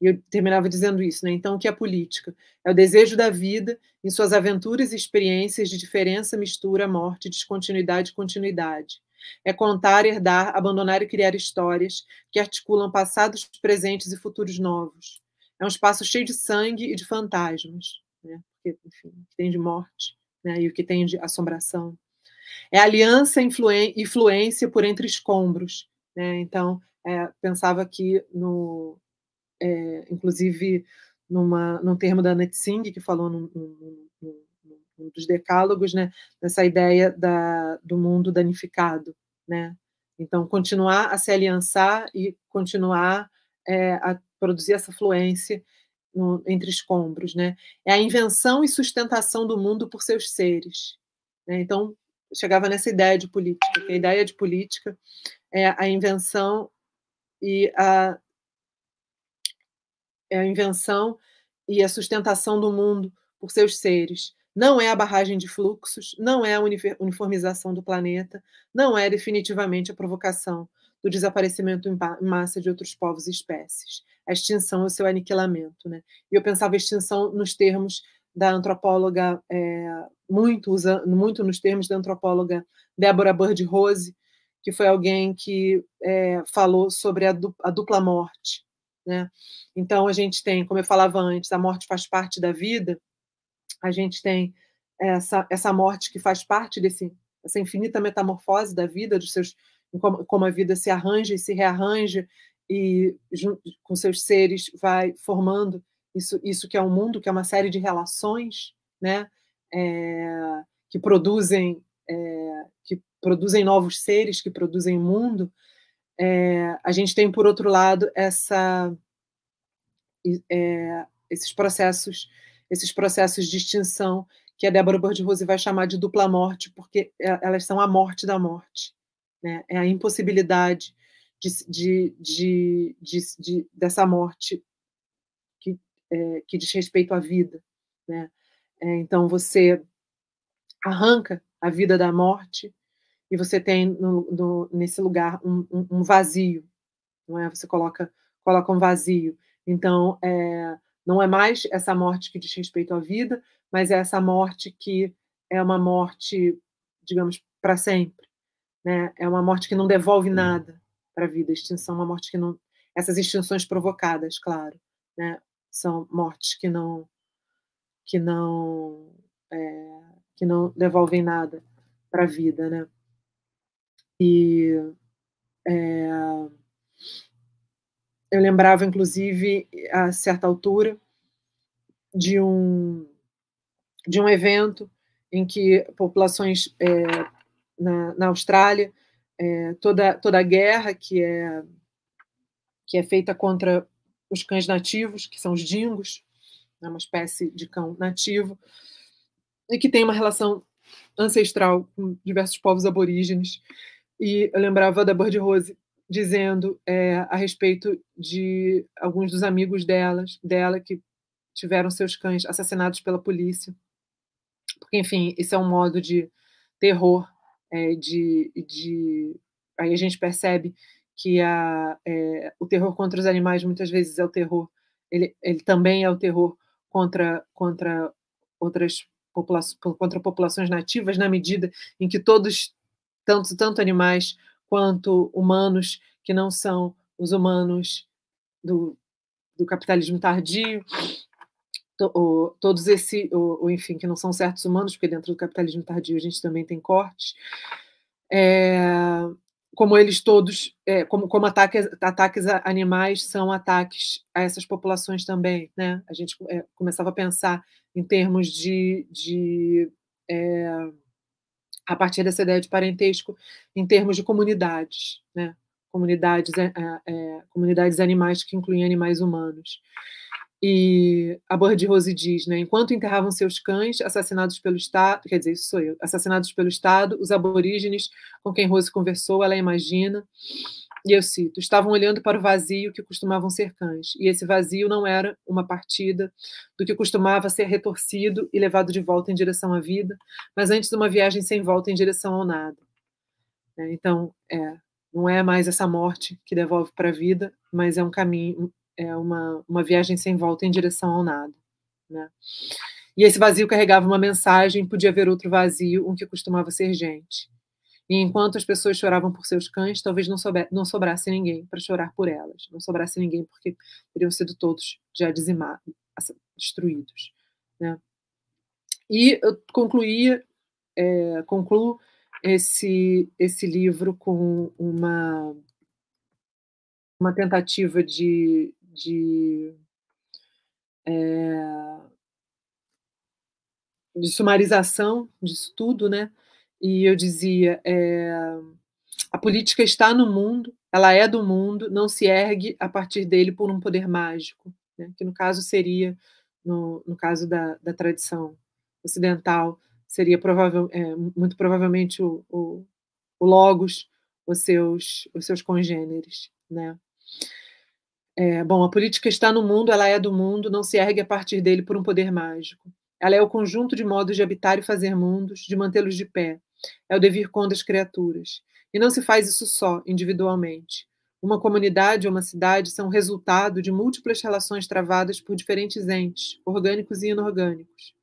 eu terminava dizendo isso, né? Então, o que é política? É o desejo da vida em suas aventuras e experiências de diferença, mistura, morte, descontinuidade e continuidade. É contar, herdar, abandonar e criar histórias que articulam passados, presentes e futuros novos é um espaço cheio de sangue e de fantasmas, né? Porque, enfim, o que tem de morte né? e o que tem de assombração. É aliança e fluência por entre escombros. Né? Então, é, pensava aqui, no, é, inclusive, numa, num termo da Annette Singh, que falou num dos decálogos, né? nessa ideia da, do mundo danificado. Né? Então, continuar a se aliançar e continuar é, a produzir essa fluência no, entre escombros, né? É a invenção e sustentação do mundo por seus seres. Né? Então, chegava nessa ideia de política, que a ideia de política é a invenção e a, é a invenção e a sustentação do mundo por seus seres. Não é a barragem de fluxos, não é a uniformização do planeta, não é definitivamente a provocação do desaparecimento em massa de outros povos e espécies a extinção e o seu aniquilamento. Né? E eu pensava extinção nos termos da antropóloga, é, muito, usando muito nos termos da antropóloga Débora Bird Rose, que foi alguém que é, falou sobre a, du, a dupla morte. Né? Então, a gente tem, como eu falava antes, a morte faz parte da vida, a gente tem essa, essa morte que faz parte desse, essa infinita metamorfose da vida, dos seus como, a vida se arranja e se rearranja e com seus seres vai formando isso, isso que é um mundo, que é uma série de relações, né? É, que produzem é, que produzem novos seres, que produzem mundo. É, a gente tem por outro lado essa é, esses processos esses processos de extinção que a Débora Bird-Rose vai chamar de dupla morte, porque é, elas são a morte da morte, né? é a impossibilidade de, de, de, dessa morte que, é, que diz respeito à vida. Né? É, então, você arranca a vida da morte e você tem no, no, nesse lugar um, um, um, vazio, não é? Você coloca, coloca um vazio. Então, é, não é mais essa morte que diz respeito à vida, mas é essa morte que é uma morte, digamos, para sempre, né? É uma morte que não devolve nada, para a vida. Extinção, uma morte que não. Essas extinções provocadas, claro, né? são mortes que não que não é, que não devolvem nada para a vida, né? E é, eu lembrava, inclusive, a certa altura de um de um evento em que populações é, na, na Austrália é, toda, toda a guerra que é, que é feita contra os cães nativos, que são os dingos, né, uma espécie de cão nativo, e que tem uma relação ancestral com diversos povos aborígenes. E eu lembrava da Bird Rose dizendo é, a respeito de alguns dos amigos delas, dela que tiveram seus cães assassinados pela polícia. Porque, enfim, esse é um modo de terror é, de, de. Aí a gente percebe que a, é, o terror contra os animais muitas vezes é o terror, ele, ele também é o terror contra, contra outras populações, contra populações nativas, na medida em que todos, tanto, tanto animais quanto humanos, que não são os humanos do, do capitalismo tardio, o, todos esses, o, enfim, que não são certos humanos, porque dentro do capitalismo tardio a gente também tem cortes, é, como eles todos, é, como, como ataques, ataques a animais são ataques a essas populações também, né? A gente é, começava a pensar em termos de, de é, a partir dessa ideia de parentesco, em termos de comunidades, né? Comunidades, é, é, comunidades animais que incluem animais humanos. E a Bird Rose diz, né, enquanto enterravam seus cães, assassinados pelo Estado, quer dizer, isso sou eu, assassinados pelo Estado, os aborígenes com quem Rose conversou, ela imagina, e eu cito, estavam olhando para o vazio que costumavam ser cães, e esse vazio não era uma partida do que costumava ser retorcido e levado de volta em direção à vida, mas antes de uma viagem sem volta em direção ao nada. É, então, é, não é mais essa morte que devolve para a vida, mas é um caminho, é uma, uma viagem sem volta em direção ao nada. Né? E esse vazio carregava uma mensagem, podia haver outro vazio, um que costumava ser gente. E enquanto as pessoas choravam por seus cães, talvez não, sobe, não sobrasse ninguém para chorar por elas, não sobrasse ninguém porque teriam sido todos já dizimados, destruídos. Né? E eu concluí, é, concluo esse, esse livro com uma, uma tentativa de, de, é, de sumarização disso tudo, né? E eu dizia: é, a política está no mundo, ela é do mundo, não se ergue a partir dele por um poder mágico, né? que no caso seria, no, no caso da, da tradição ocidental, seria provável, é, muito provavelmente o, o, o Logos, os seus, os seus congêneres, né? É, bom, a política está no mundo, ela é do mundo, não se ergue a partir dele por um poder mágico. Ela é o conjunto de modos de habitar e fazer mundos, de mantê-los de pé. É o devir com das criaturas. E não se faz isso só, individualmente. Uma comunidade ou uma cidade são resultado de múltiplas relações travadas por diferentes entes, orgânicos e inorgânicos.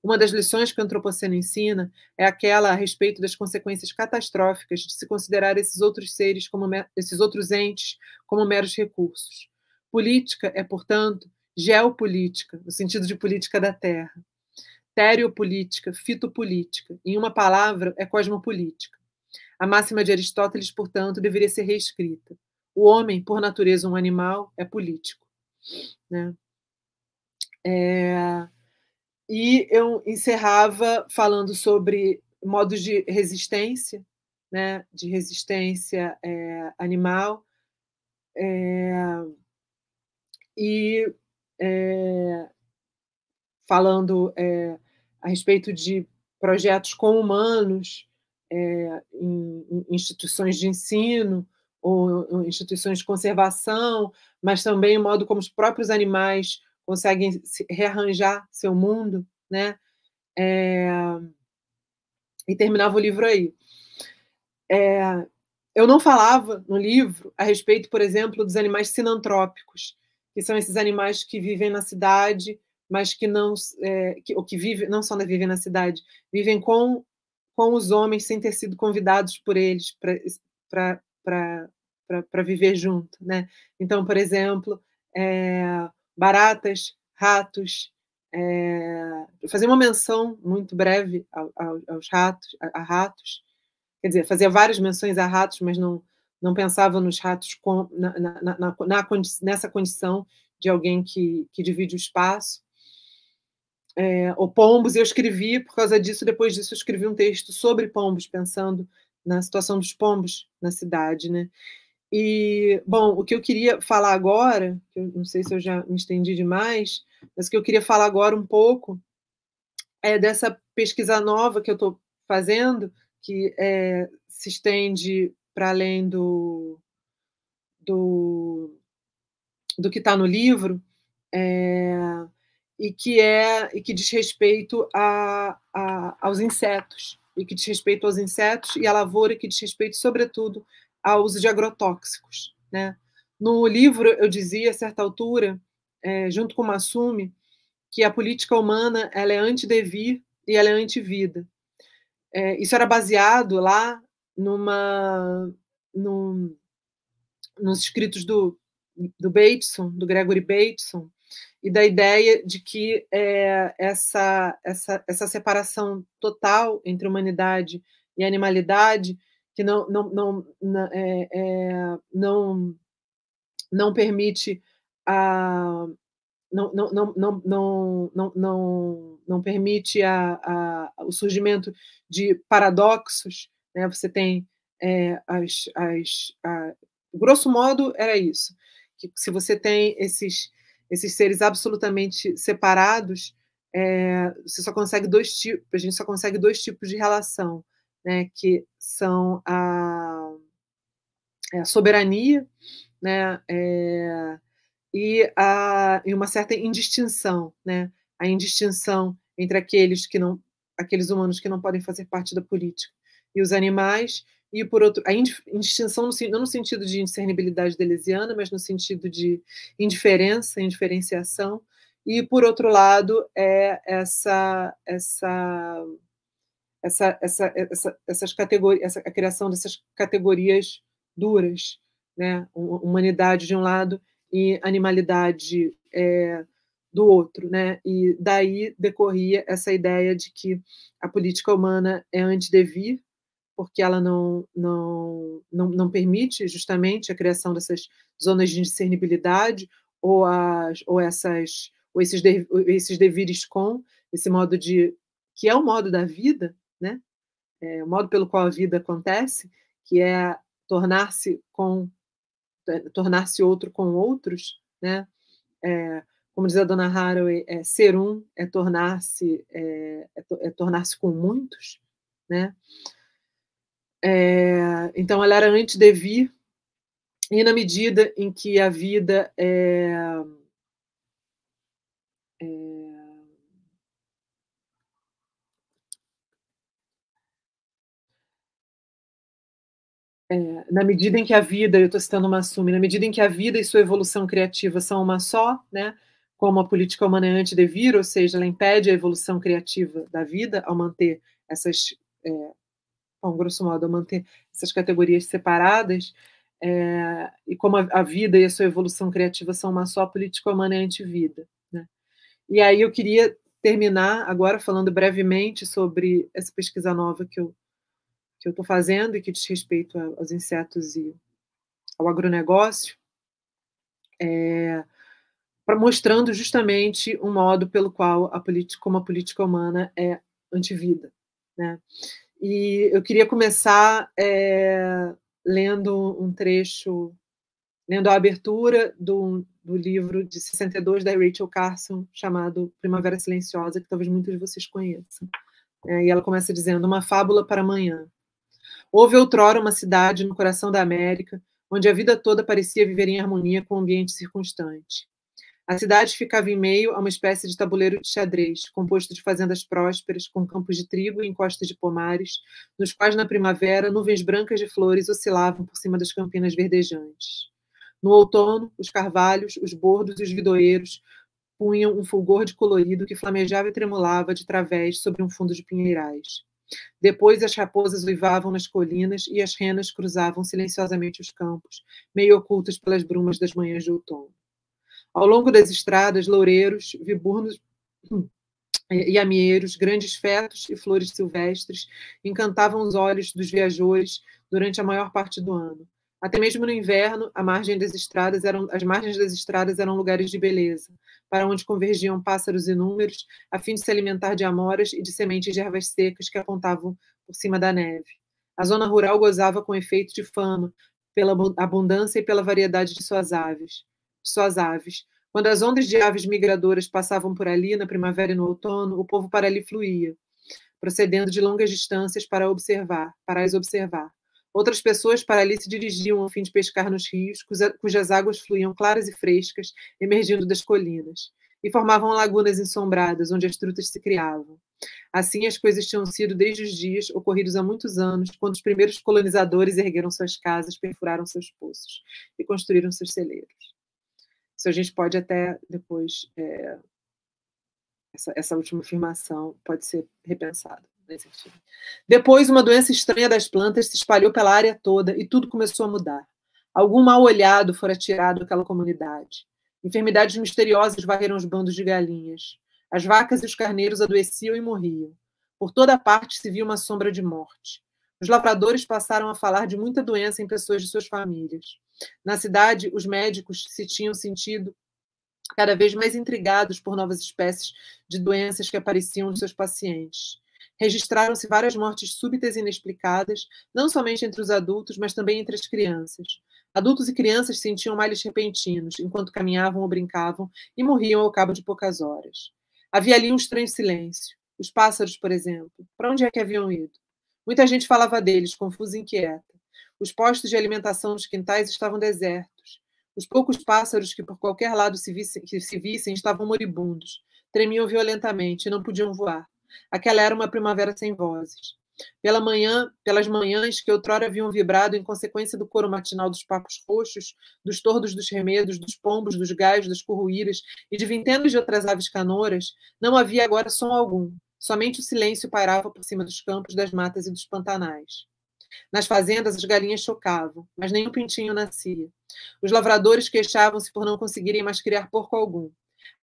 Uma das lições que o Antropoceno ensina é aquela a respeito das consequências catastróficas de se considerar esses outros seres como esses outros entes como meros recursos, Política é, portanto, geopolítica, no sentido de política da terra, teriopolítica, fitopolítica, em uma palavra, é cosmopolítica. A máxima de Aristóteles, portanto, deveria ser reescrita. O homem, por natureza um animal, é político. Né? É... E eu encerrava falando sobre modos de resistência, né? de resistência é, animal. É e é, falando é, a respeito de projetos com humanos é, em, instituições de ensino ou instituições de conservação, mas também o modo como os próprios animais conseguem rearranjar seu mundo, né? e terminava o livro aí. eu não falava no livro a respeito, por exemplo, dos animais sinantrópicos, que são esses animais que vivem na cidade, mas que não, é, que, ou que vive, não só né, vivem na cidade, vivem com, com os homens sem ter sido convidados por eles para viver junto. Né? Então, por exemplo, é, baratas, ratos. É, fazer uma menção muito breve aos ratos, a, a ratos, quer dizer, fazia várias menções a ratos, mas não não pensava nos ratos com, na, na, na, nessa condição de alguém que, que divide o espaço. É, o pombos, eu escrevi, por causa disso, depois disso, eu escrevi um texto sobre pombos, pensando na situação dos pombos na cidade, né? E, bom, o que eu queria falar agora, que eu não sei se eu já me estendi demais, mas o que eu queria falar agora um pouco é dessa pesquisa nova que eu estou fazendo, que é, se estende para além do, do, do que está no livro, é, e que é e que diz respeito a, a, aos insetos, e que diz respeito aos insetos e à lavoura, e que diz respeito, sobretudo, ao uso de agrotóxicos. Né? No livro, eu dizia, a certa altura, é, junto com Massumi, que a política humana ela é antidevir e ela é antivida. É, isso era baseado lá numa num, nos escritos do, do Bateson, do Gregory Bateson, e da ideia de que é, essa, essa, essa separação total entre humanidade e animalidade, que não, não, não, não, é, é, não, não permite a. Não, não, não, não, não, não, não, permite a, a, o surgimento de paradoxos, né? Você tem é, as, as a, grosso modo era isso, que se você tem esses esses seres absolutamente separados, é, você só consegue dois tipos, a gente só consegue dois tipos de relação, né? Que são a, é a soberania, né? É, e, a, e uma certa indistinção, né? A indistinção entre aqueles que não aqueles humanos que não podem fazer parte da política e os animais, e por outro, a extinção não no sentido de indiscernibilidade delesiana, mas no sentido de indiferença, indiferenciação, e por outro lado é essa essa essa, essa, essa essas categorias, essa, a criação dessas categorias duras, né? Hum, hum, humanidade de um lado e animalidade é, do outro, né? E daí decorria essa ideia de que a política humana é antidevir, porque ela não, não, não, não permite justamente a criação dessas zonas de discernibilidade ou, as, ou, essas, ou esses, de, esses devires com, esse modo de. que é o modo da vida, né? É, o modo pelo qual a vida acontece, que é tornar-se com é, tornar-se outro com outros, né? É, como diz a dona Haraway, é, ser um é tornar-se é, é, é tornar-se com muitos, né? É, então, ela era antes de vir e na medida em que a vida é, é, é, na medida em que a vida, eu estou citando uma Massumi, na medida em que a vida e sua evolução criativa são uma só, né, como a política humana é de vir ou seja, ela impede a evolução criativa da vida ao manter essas é, bom, grosso modo, a manter essas categorias separadas, é, e como a, a, vida e a sua evolução criativa são uma só, política humana é antivida. Né? E aí eu queria terminar agora falando brevemente sobre essa pesquisa nova que eu que eu estou fazendo e que diz respeito aos insetos e ao agronegócio, é, mostrando justamente um modo pelo qual a política, como a política humana é antivida. Né? E eu queria começar é, lendo um trecho, lendo a abertura do, do livro de 62 da Rachel Carson, chamado Primavera Silenciosa, que talvez muitos de vocês conheçam. É, e ela começa dizendo: Uma fábula para amanhã. Houve outrora uma cidade no coração da América, onde a vida toda parecia viver em harmonia com o ambiente circunstante. A cidade ficava em meio a uma espécie de tabuleiro de xadrez, composto de fazendas prósperas, com campos de trigo e encostas de pomares, nos quais na primavera nuvens brancas de flores oscilavam por cima das campinas verdejantes. No outono, os carvalhos, os bordos e os vidoeiros punham um fulgor de colorido que flamejava e tremulava de través sobre um fundo de pinheirais. Depois as raposas uivavam nas colinas e as renas cruzavam silenciosamente os campos, meio ocultas pelas brumas das manhãs de outono. Ao longo das estradas, loureiros, viburnos e eh, amieiros, grandes fetos e flores silvestres encantavam os olhos dos viajores durante a maior parte do ano. Até mesmo no inverno, margem eram, as margens das estradas eram lugares de beleza, para onde convergiam pássaros inúmeros, a fim de se alimentar de amoras e de sementes de ervas secas que apontavam por cima da neve. A zona rural gozava com efeito de fama, pela abundância e pela variedade de suas aves suas aves. Quando as ondas de aves migradoras passavam por ali na primavera e no outono, o povo para ali fluía, procedendo de longas distâncias para observar, para as observar. Outras pessoas para ali se dirigiam a fim de pescar nos rios, cujas águas fluíam claras e frescas, emergindo das colinas, e formavam lagunas ensombradas, onde as trutas se criavam. Assim as coisas tinham sido desde os dias ocorridos há muitos anos, quando os primeiros colonizadores ergueram suas casas, perfuraram seus poços e construíram seus celeiros. Se a gente pode até depois. É, essa, essa última afirmação pode ser repensada. Né, depois, uma doença estranha das plantas se espalhou pela área toda e tudo começou a mudar. Algum mal-olhado fora tirado daquela comunidade. Enfermidades misteriosas varreram os bandos de galinhas. As vacas e os carneiros adoeciam e morriam. Por toda parte se via uma sombra de morte. Os lavradores passaram a falar de muita doença em pessoas de suas famílias. Na cidade, os médicos se tinham sentido cada vez mais intrigados por novas espécies de doenças que apareciam nos seus pacientes. Registraram-se várias mortes súbitas e inexplicadas, não somente entre os adultos, mas também entre as crianças. Adultos e crianças sentiam males repentinos, enquanto caminhavam ou brincavam, e morriam ao cabo de poucas horas. Havia ali um estranho silêncio. Os pássaros, por exemplo, para onde é que haviam ido? Muita gente falava deles, confusa e inquieta. Os postos de alimentação nos quintais estavam desertos. Os poucos pássaros que por qualquer lado se vissem, se vissem estavam moribundos, tremiam violentamente e não podiam voar. Aquela era uma primavera sem vozes. Pela manhã, pelas manhãs que outrora haviam vibrado em consequência do coro matinal dos papos roxos, dos tordos dos remedos, dos pombos, dos gaios, dos curruíras e de vintenos de outras aves canoras, não havia agora som algum. Somente o silêncio pairava por cima dos campos, das matas e dos pantanais. Nas fazendas, as galinhas chocavam, mas nenhum pintinho nascia. Os lavradores queixavam-se por não conseguirem mais criar porco algum.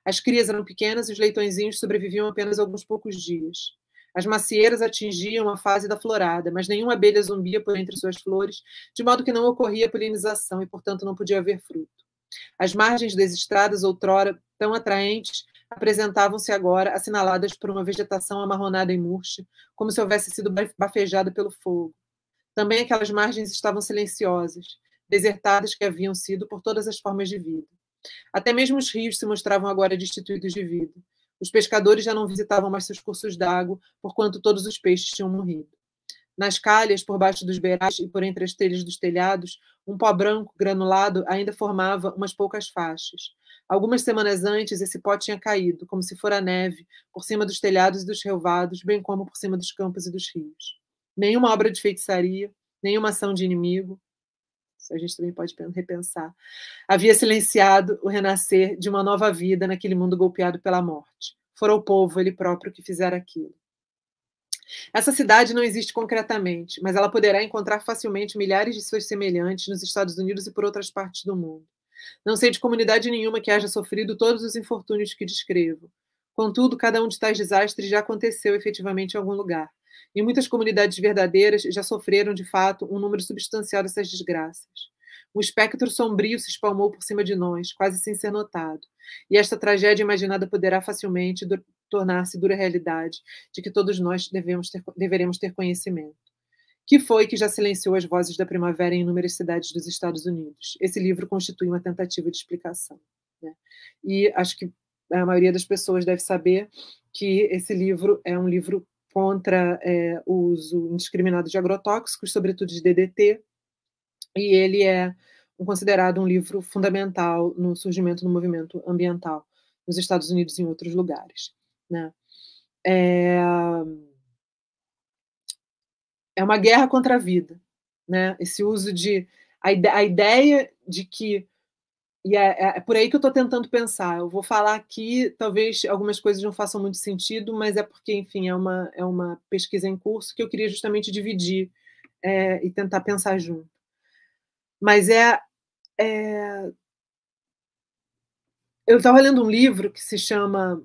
As crias eram pequenas e os leitõezinhos sobreviviam apenas alguns poucos dias. As macieiras atingiam a fase da florada, mas nenhuma abelha zumbia por entre suas flores, de modo que não ocorria polinização e, portanto, não podia haver fruto. As margens das estradas, outrora tão atraentes, apresentavam-se agora assinaladas por uma vegetação amarronada e murcha, como se houvesse sido bafejada pelo fogo. Também aquelas margens estavam silenciosas, desertadas que haviam sido por todas as formas de vida. Até mesmo os rios se mostravam agora destituídos de vida. Os pescadores já não visitavam mais seus cursos d'água, porquanto todos os peixes tinham morrido. Nas calhas, por baixo dos beirais e por entre as telhas dos telhados, um pó branco granulado ainda formava umas poucas faixas. Algumas semanas antes, esse pó tinha caído, como se fora neve, por cima dos telhados e dos relvados, bem como por cima dos campos e dos rios nenhuma obra de feitiçaria, nenhuma ação de inimigo. Isso a gente também pode repensar. Havia silenciado o renascer de uma nova vida naquele mundo golpeado pela morte. Fora o povo, ele próprio, que fizera aquilo. Essa cidade não existe concretamente, mas ela poderá encontrar facilmente milhares de seus semelhantes nos Estados Unidos e por outras partes do mundo. Não sei de comunidade nenhuma que haja sofrido todos os infortúnios que descrevo. Contudo, cada um de tais desastres já aconteceu efetivamente em algum lugar. E muitas comunidades verdadeiras já sofreram, de fato, um número substancial dessas desgraças. Um espectro sombrio se espalmou por cima de nós, quase sem ser notado. E esta tragédia imaginada poderá facilmente tornar-se dura realidade, de que todos nós devemos ter, deveremos ter conhecimento. Que foi que já silenciou as vozes da primavera em inúmeras cidades dos Estados Unidos? Esse livro constitui uma tentativa de explicação. Né? E acho que a maioria das pessoas deve saber que esse livro é um livro contra é, o uso indiscriminado de agrotóxicos, sobretudo de DDT, e ele é considerado um livro fundamental no surgimento do movimento ambiental nos Estados Unidos e em outros lugares. Né? É, é uma guerra contra a vida, né? Esse uso de a, ideia de que e é, é, é, por aí que eu estou tentando pensar. Eu vou falar aqui, talvez algumas coisas não façam muito sentido, mas é porque, enfim, é uma, é uma pesquisa em curso que eu queria justamente dividir é, e tentar pensar junto. Mas é. é... Eu estava lendo um livro que se chama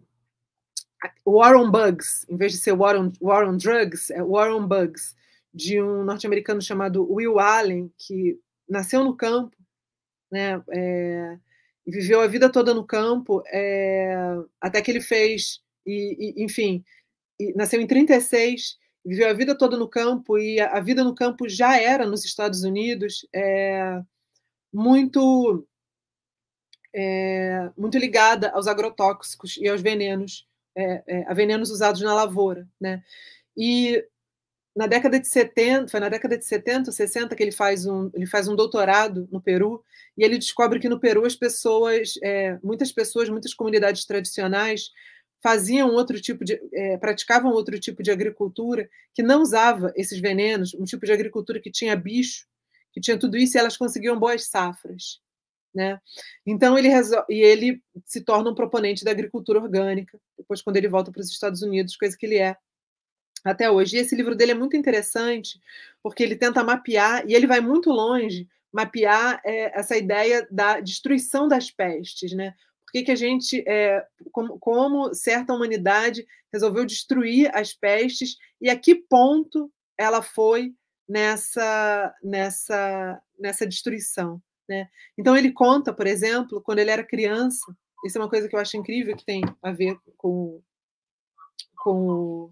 War on Bugs, em vez de ser War on, War on Drugs, é War on Bugs, de um norte-americano chamado Will Allen, que nasceu no campo né? É, e viveu a vida toda no campo, é, até que ele fez, e, e enfim, e nasceu em 36, viveu a vida toda no campo, e a, a vida no campo já era nos Estados Unidos é, muito. muito ligada aos agrotóxicos e aos venenos, a venenos usados na lavoura, né? E na década de 70, foi na década de 70, 60 que ele faz um, ele faz um doutorado no Peru e ele descobre que no Peru as pessoas, é, muitas pessoas, muitas comunidades tradicionais faziam outro tipo de, é, praticavam outro tipo de agricultura que não usava esses venenos, um tipo de agricultura que tinha bicho, que tinha tudo isso e elas conseguiam boas safras, né? Então ele e ele se torna um proponente da agricultura orgânica. Depois quando ele volta para os Estados Unidos, coisa que ele é até hoje. E esse livro dele é muito interessante, porque ele tenta mapear, e ele vai muito longe, mapear é, essa ideia da destruição das pestes, né? Por que, que a gente, é, como, como certa humanidade resolveu destruir as pestes e a que ponto ela foi nessa, nessa, nessa destruição, né? Então ele conta, por exemplo, quando ele era criança, isso é uma coisa que eu acho incrível que tem a ver com com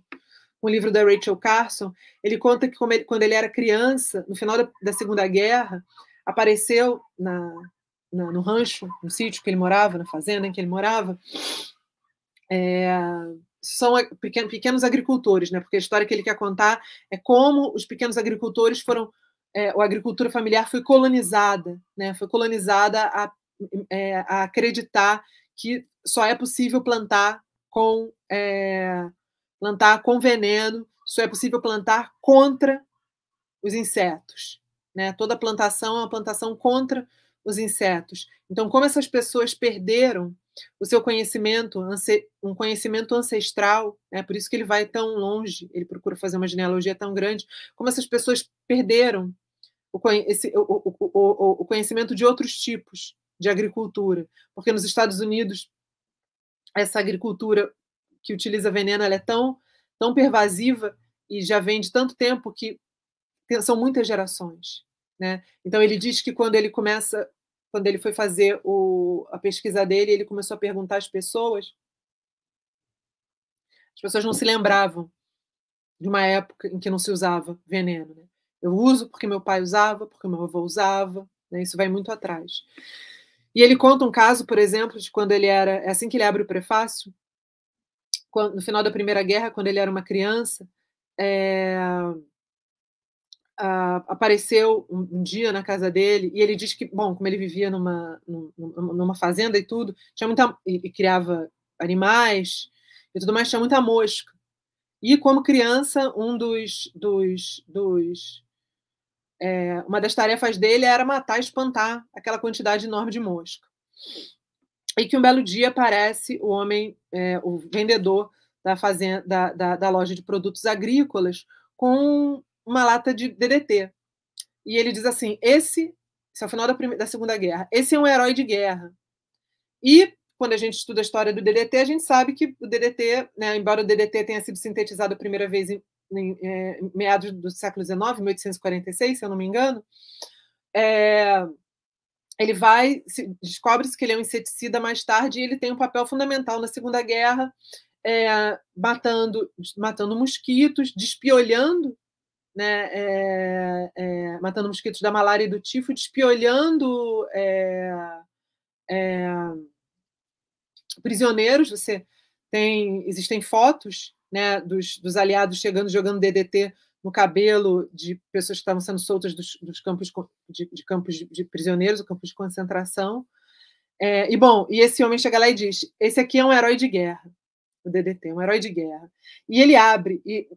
um livro da Rachel Carson, ele conta que ele, quando ele era criança, no final da, da Segunda Guerra, apareceu na, na, no rancho, no sítio que ele morava, na fazenda em que ele morava, é, são pequeno, pequenos agricultores, né? porque a história que ele quer contar é como os pequenos agricultores foram, é, a agricultura familiar foi colonizada, né? foi colonizada a, é, a acreditar que só é possível plantar com é, plantar com veneno, só é possível plantar contra os insetos. Né? Toda plantação é uma plantação contra os insetos. Então, como essas pessoas perderam o seu conhecimento, um conhecimento ancestral, né? por isso que ele vai tão longe, ele procura fazer uma genealogia tão grande, como essas pessoas perderam o, conhecimento de outros tipos de agricultura, porque nos Estados Unidos essa agricultura que utiliza veneno é tão, tão pervasiva e já vem de tanto tempo que são muitas gerações. Né? Então ele diz que quando ele começa, quando ele foi fazer o, a pesquisa dele, ele começou a perguntar às pessoas. As pessoas não se lembravam de uma época em que não se usava veneno. Né? Eu uso porque meu pai usava, porque meu avô usava. Né? Isso vai muito atrás. E ele conta um caso, por exemplo, de quando ele era, é assim que ele abre o prefácio, quando, no final da Primeira Guerra, quando ele era uma criança, é, a, apareceu um, um, dia na casa dele e ele diz que, bom, como ele vivia numa, numa, numa fazenda e tudo, tinha muita, e, e criava animais e tudo mais, tinha muita mosca. E como criança, um dos, dos, dos é, uma das tarefas dele era matar, espantar aquela quantidade enorme de mosca e que um belo dia aparece o homem, é, o vendedor da, fazenda, da, da, da, loja de produtos agrícolas com uma lata de DDT. E ele diz assim: esse, é o final da, primeira, da Segunda Guerra, esse é um herói de guerra. E quando a gente estuda a história do DDT, a gente sabe que o DDT, né, embora o DDT tenha sido sintetizado a primeira vez em, em, é, meados do século XIX, 1846, se eu não me engano, é, ele vai, descobre-se que ele é um inseticida mais tarde e ele tem um papel fundamental na Segunda Guerra, é, matando, matando mosquitos, despiolhando, né, é, é, matando mosquitos da malária e do tifo, despiolhando é, é, prisioneiros. Você tem, existem fotos né, dos, dos aliados chegando jogando DDT no cabelo de pessoas que estavam sendo soltas dos, dos campos de, de, campos de prisioneiros, campos de concentração. É, e bom, e esse homem chega lá e diz: esse aqui é um herói de guerra, o DDT, um herói de guerra. E ele abre e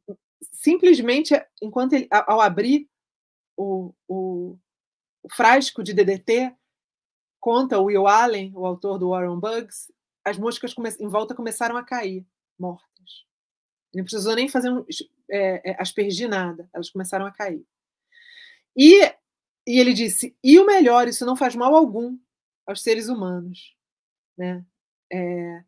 simplesmente, enquanto ele, ao abrir o, o, o frasco de DDT, conta o Will Allen, o autor do Warren Bugs, as moscas em volta começaram a cair, mortas. Não precisou nem fazer um, é, é, aspergir nada, elas começaram a cair. E, e ele disse: e o melhor, isso não faz mal algum aos seres humanos. Né? É,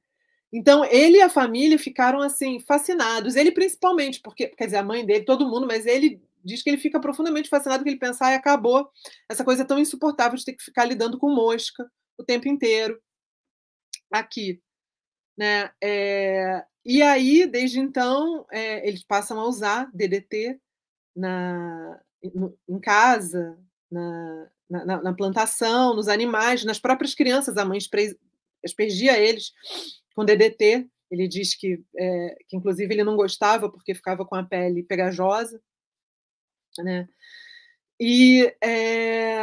então, ele e a família ficaram assim fascinados. Ele principalmente, porque quer dizer, a mãe dele, todo mundo, mas ele diz que ele fica profundamente fascinado que ele pensar e acabou essa coisa é tão insuportável de ter que ficar lidando com mosca o tempo inteiro aqui, né? É, e aí, desde então, é, eles passam a usar DDT na, no, em casa, na, na, na, plantação, nos animais, nas próprias crianças. A mãe aspergia eles com DDT. Ele diz que, é, que, inclusive, ele não gostava porque ficava com a pele pegajosa. Né? E, é,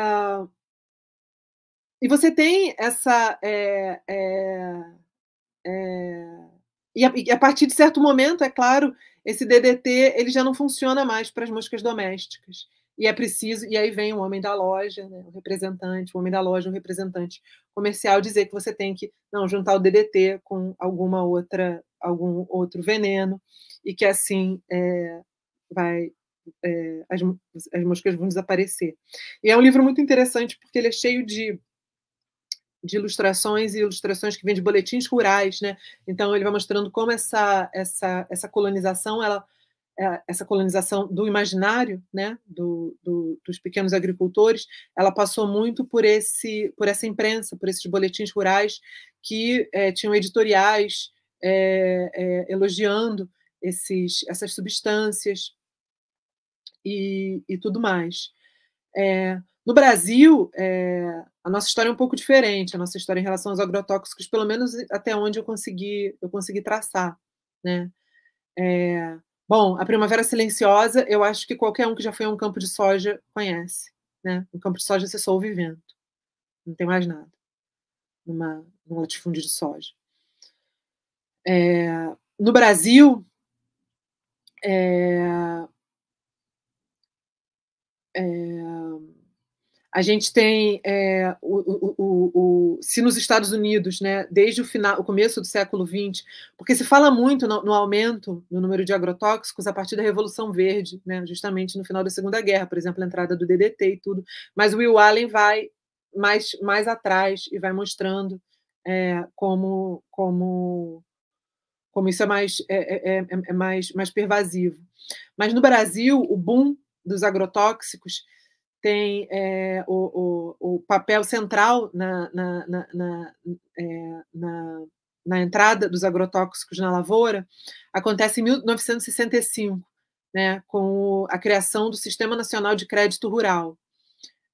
e você tem essa. É, é, é e a, e a partir de certo momento, é claro, esse DDT ele já não funciona mais para as moscas domésticas. E é preciso, e aí vem o homem da loja, né, o representante, o homem da loja, o representante comercial dizer que você tem que não juntar o DDT com alguma outra, algum outro veneno e que assim é, vai é, as, as moscas vão desaparecer. E é um livro muito interessante porque ele é cheio de de ilustrações e ilustrações que vêm de boletins rurais, né? Então ele vai mostrando como essa essa essa colonização ela é, essa colonização do imaginário, né, do, do, dos pequenos agricultores, ela passou muito por esse por essa imprensa, por esses boletins rurais que é, tinham editoriais é, é, elogiando esses essas substâncias e, e tudo mais. É, no Brasil, é, a nossa história é um pouco diferente, a nossa história em relação aos agrotóxicos, pelo menos até onde eu consegui, eu consegui traçar, né? É, bom, a primavera silenciosa, eu acho que qualquer um que já foi a um campo de soja conhece, né? Um campo de soja você é só ouve vento, não tem mais nada, numa, num latifúndio de soja. É, no Brasil, é, é, a gente tem é, o, o, o, se nos Estados Unidos, né, desde o, final, o começo do século XX, porque se fala muito no, no, aumento no número de agrotóxicos a partir da Revolução Verde, né, justamente no final da Segunda Guerra, por exemplo, a entrada do DDT e tudo. Mas o Will Allen vai mais, mais atrás e vai mostrando é, como, como, como isso é mais, é, é, é, é mais, mais pervasivo. Mas no Brasil, o boom dos agrotóxicos tem é, o, o, o, papel central na, na, na, na, é, na, na entrada dos agrotóxicos na lavoura, acontece em 1965, né, com a criação do Sistema Nacional de Crédito Rural.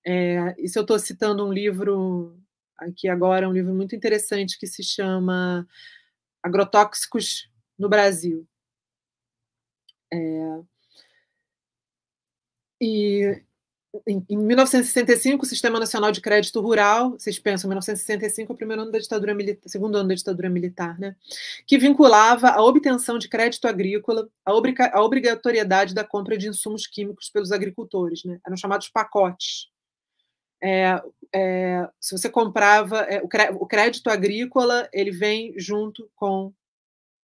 É, isso eu estou citando um livro aqui agora, um livro muito interessante que se chama Agrotóxicos no Brasil. É, e em, 1965, o Sistema Nacional de Crédito Rural, vocês pensam, 1965 é o primeiro ano da ditadura militar, segundo ano da ditadura militar, né? Que vinculava a obtenção de crédito agrícola à, obriga, obrigatoriedade da compra de insumos químicos pelos agricultores, né? Eram chamados pacotes. É, é, se você comprava é, o, o, crédito agrícola, ele vem junto com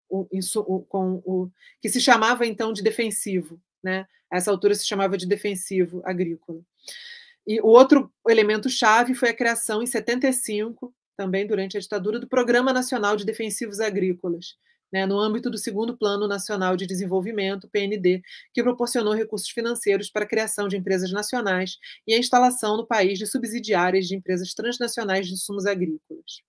o, com o que se chamava então de defensivo, né? essa altura se chamava de defensivo agrícola. E o outro elemento chave foi a criação, em 75, também durante a ditadura, do Programa Nacional de Defensivos Agrícolas, né, no âmbito do segundo Plano Nacional de Desenvolvimento, PND, que proporcionou recursos financeiros para a criação de empresas nacionais e a instalação no país de subsidiárias de empresas transnacionais de insumos agrícolas.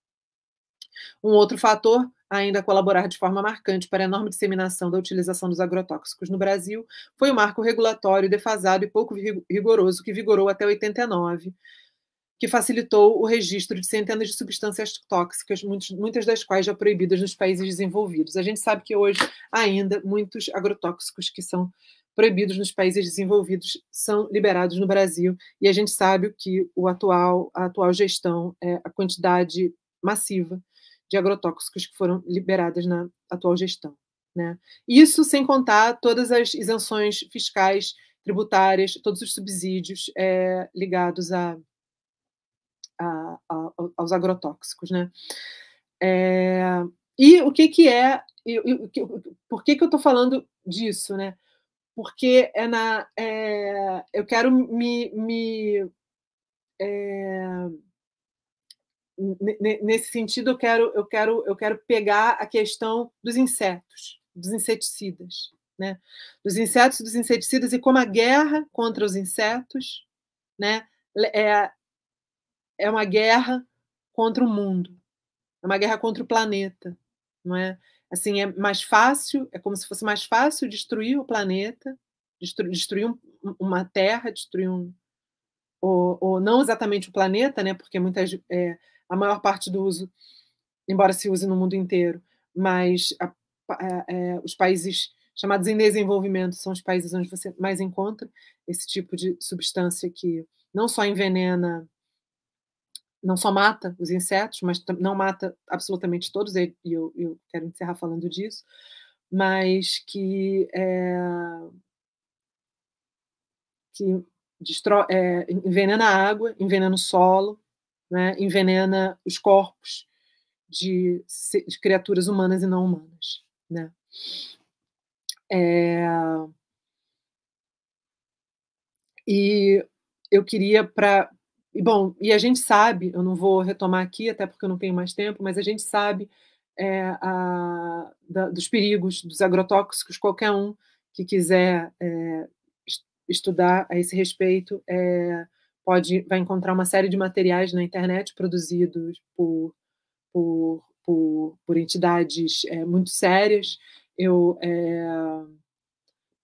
Um outro fator ainda colaborar de forma marcante para a enorme disseminação da utilização dos agrotóxicos no Brasil, foi o marco regulatório defasado e pouco rigoroso que vigorou até 89, que facilitou o registro de centenas de substâncias tóxicas, muitas das quais já proibidas nos países desenvolvidos. A gente sabe que hoje ainda muitos agrotóxicos que são proibidos nos países desenvolvidos são liberados no Brasil e a gente sabe que o atual a atual gestão é a quantidade massiva de agrotóxicos que foram liberadas na atual gestão. Né? Isso sem contar todas as isenções fiscais, tributárias, todos os subsídios é, ligados a, a, a, aos agrotóxicos. Né? É, e o que, que é. por que, que eu estou falando disso? Né? Porque é na, é, eu quero me. me é, nesse sentido eu quero eu quero eu quero pegar a questão dos insetos, dos inseticidas, né? Dos insetos, dos inseticidas e como a guerra contra os insetos, né? É é uma guerra contra o mundo, é uma guerra contra o planeta, não é? Assim é mais fácil, é como se fosse mais fácil destruir o planeta, destruir, destruir um, uma terra, destruir um ou, ou não exatamente o planeta, né? Porque muitas é, a maior parte do uso, embora se use no mundo inteiro, mas a, a, a, é, é, os países chamados em desenvolvimento são os países onde você mais encontra esse tipo de substância que não só envenena, não só mata os insetos, mas não mata absolutamente todos, e eu, eu quero encerrar falando disso, mas que, é, que destrói, é, envenena a água, envenena o solo, né, envenena os corpos de, de, criaturas humanas e não humanas. Né? É... E eu queria para. Bom, e a gente sabe, eu não vou retomar aqui, até porque eu não tenho mais tempo, mas a gente sabe é, a, da, dos perigos dos agrotóxicos, qualquer um que quiser é, estudar a esse respeito, é, pode vai encontrar uma série de materiais na internet produzidos por, por, por, por entidades é, muito sérias. Eu é,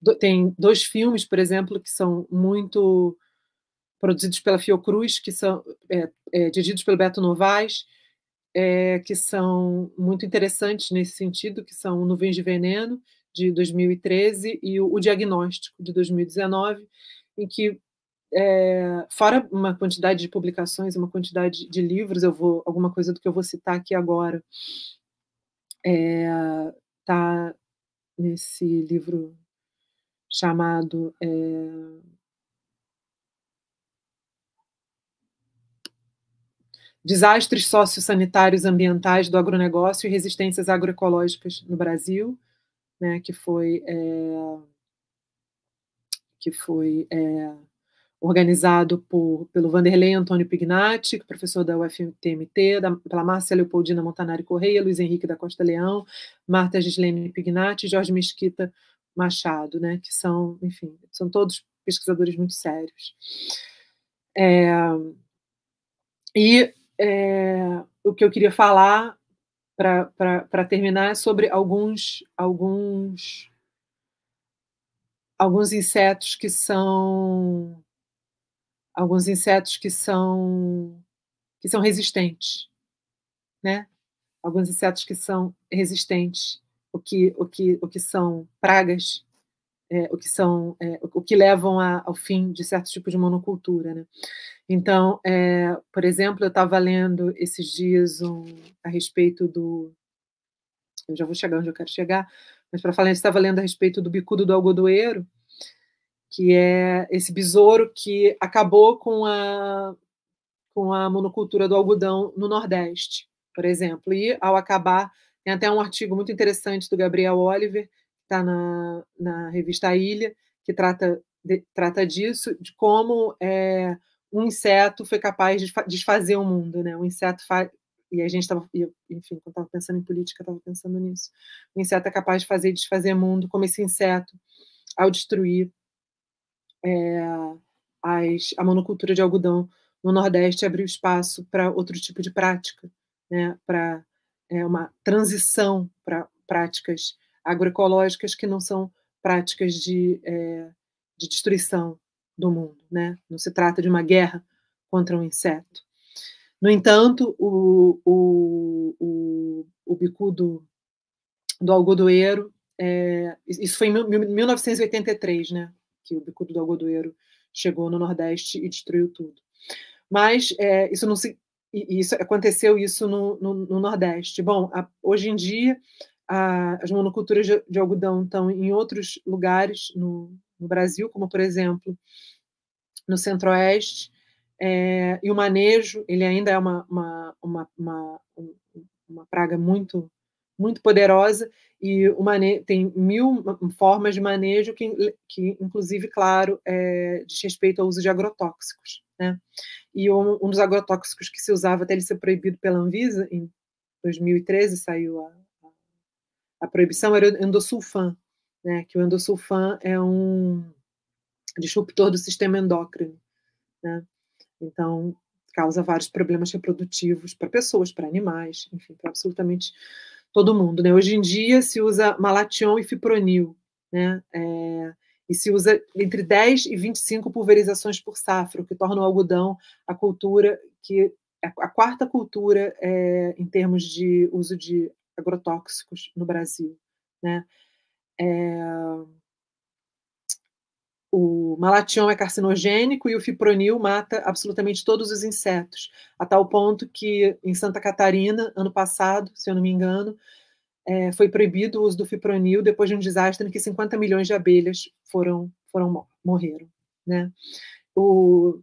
do, tem dois filmes, por exemplo, que são muito produzidos pela Fiocruz, que são é, é dirigidos pelo Beto Novaes, é, que são muito interessantes nesse sentido, que são Nuvens de Veneno de 2013 e o, o Diagnóstico de 2019, em que é, fora uma quantidade de publicações, uma quantidade de livros, eu vou alguma coisa do que eu vou citar aqui agora está é, nesse livro chamado é, Desastres Sociosanitários Ambientais do Agronegócio e Resistências Agroecológicas no Brasil, né, que foi é, que foi é, organizado por, pelo Vanderlei Antônio Pignatti, professor da UFMT, da, pela Márcia Leopoldina Montanari Correia, Luiz Henrique da Costa Leão, Marta Gislene Pignatti e Jorge Mesquita Machado, né, que são, enfim, são todos pesquisadores muito sérios. É, e é, o que eu queria falar para terminar é sobre alguns, alguns alguns insetos que são alguns insetos que são que são resistentes, né? Alguns insetos que são resistentes, o que o que o que são pragas, é, o que são é, o que levam a, ao fim de certo tipo de monocultura, né? Então, é, por exemplo, eu estava lendo esses dias um, a respeito do eu já vou chegar onde eu quero chegar, mas para falar, eu estava lendo a respeito do bicudo do algodoeiro, que é esse besouro que acabou com a, com a monocultura do algodão no Nordeste, por exemplo. E, ao acabar, tem até um artigo muito interessante do Gabriel Oliver, que está na, na revista Ilha, que trata, de, trata disso, de como é, um inseto foi capaz de desfazer o mundo. Né? Um inseto e a gente estava, enfim, quando estava pensando em política, estava pensando nisso. O inseto é capaz de fazer desfazer desfazer mundo, como esse inseto, ao destruir é, as, a monocultura de algodão no Nordeste abriu espaço para outro tipo de prática, né, para é, uma transição para práticas agroecológicas que não são práticas de, é, de destruição do mundo. Né? Não se trata de uma guerra contra um inseto. No entanto, o, o, o, o bicudo do algodoeiro, é, isso foi em 1983, né? que o bicudo do algodoeiro chegou no Nordeste e destruiu tudo. Mas é, isso não se, isso aconteceu isso no, no, no Nordeste. Bom, a, hoje em dia a, as monoculturas de, de, algodão estão em outros lugares no, no Brasil, como por exemplo no Centro-Oeste. É, e o manejo ele ainda é uma, uma, uma, uma, uma praga muito muito poderosa e o tem mil formas de manejo que, que inclusive, claro, é, diz respeito ao uso de agrotóxicos. Né? E um, um, dos agrotóxicos que se usava até ele ser proibido pela Anvisa, em 2013 saiu a, a proibição, era o endosulfan, né? que o endosulfan é um disruptor do sistema endócrino. Né? Então, causa vários problemas reprodutivos para pessoas, para animais, enfim, para absolutamente todo mundo. Né? Hoje em dia se usa malation e fipronil, né? É, e se usa entre 10 e 25 pulverizações por safra, o que torna o algodão a cultura que a quarta cultura é, em termos de uso de agrotóxicos no Brasil, né? É, o malation é carcinogênico e o fipronil mata absolutamente todos os insetos, a tal ponto que em Santa Catarina, ano passado, se eu não me engano, é, foi proibido o uso do fipronil depois de um desastre em que 50 milhões de abelhas foram, foram morreram. Né? O,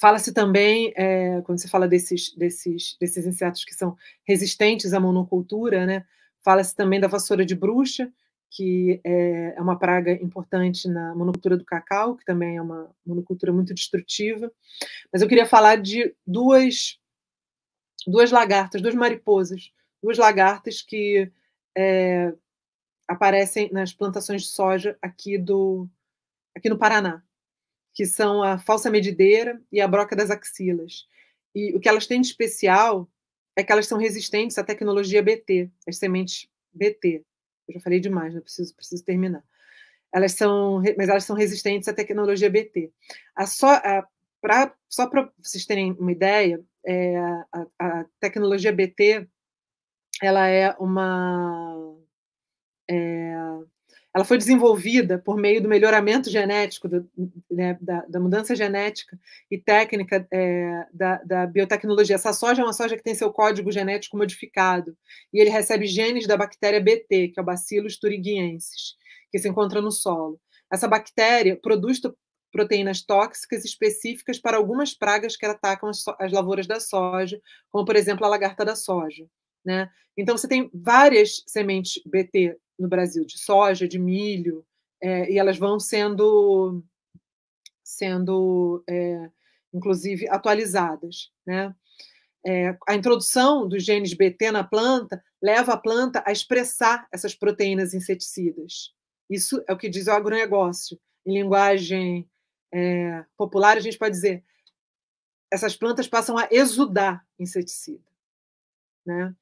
Fala-se também, é, quando se fala desses, desses, desses insetos que são resistentes à monocultura, né? fala-se também da vassoura de bruxa, que eh, é uma praga importante na monocultura do cacau, que também é uma monocultura muito destrutiva. Mas eu queria falar de duas, duas lagartas, duas mariposas, duas lagartas que é, aparecem nas plantações de soja aqui, do, aqui no Paraná, que são a falsa medideira e a broca das axilas. E o que elas têm de especial é que elas são resistentes à tecnologia BT, as sementes BT, eu já falei demais, não né? preciso, preciso terminar. Elas são, mas elas são resistentes à tecnologia BT. A só, só para vocês terem uma ideia, é, a, a, tecnologia BT ela é uma é, ela foi desenvolvida por meio do melhoramento genético, do, né, da, da, mudança genética e técnica é, da, da, biotecnologia. Essa soja é uma soja que tem seu código genético modificado e ele recebe genes da bactéria BT, que é o Bacillus thuringiensis, que se encontra no solo. Essa bactéria produz proteínas tóxicas específicas para algumas pragas que atacam as, as lavouras da soja, como, por exemplo, a lagarta da soja. Né? Então, você tem várias sementes BT no Brasil de soja, de milho, é, e elas vão sendo, sendo é, inclusive, atualizadas. Né? É, a introdução dos genes BT na planta leva a planta a expressar essas proteínas inseticidas. Isso é o que diz o agronegócio. Em linguagem é, popular, a gente pode dizer essas plantas passam a exudar inseticida. Né?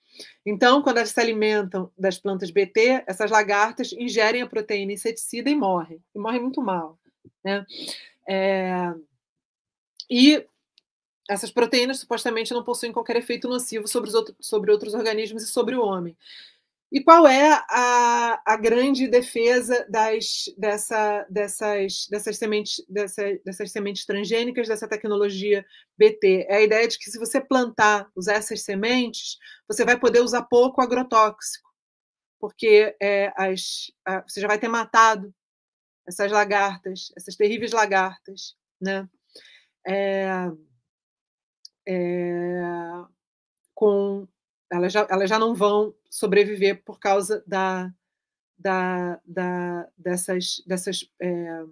Então, quando elas se alimentam das plantas BT, essas lagartas ingerem a proteína inseticida e morrem, e morrem muito mal. Né? É... E essas proteínas supostamente não possuem qualquer efeito nocivo sobre, outro... sobre outros organismos e sobre o homem. E qual é a, a grande defesa das, dessa, dessas, dessas, sementes, dessa, dessas sementes transgênicas, dessa tecnologia BT? É a ideia de que se você plantar, usar essas sementes, você vai poder usar pouco agrotóxico, porque é, as, a, você já vai ter matado essas lagartas, essas terríveis lagartas. Né? É, é, com elas já, elas já não vão sobreviver por causa da, da, da dessas, dessas é,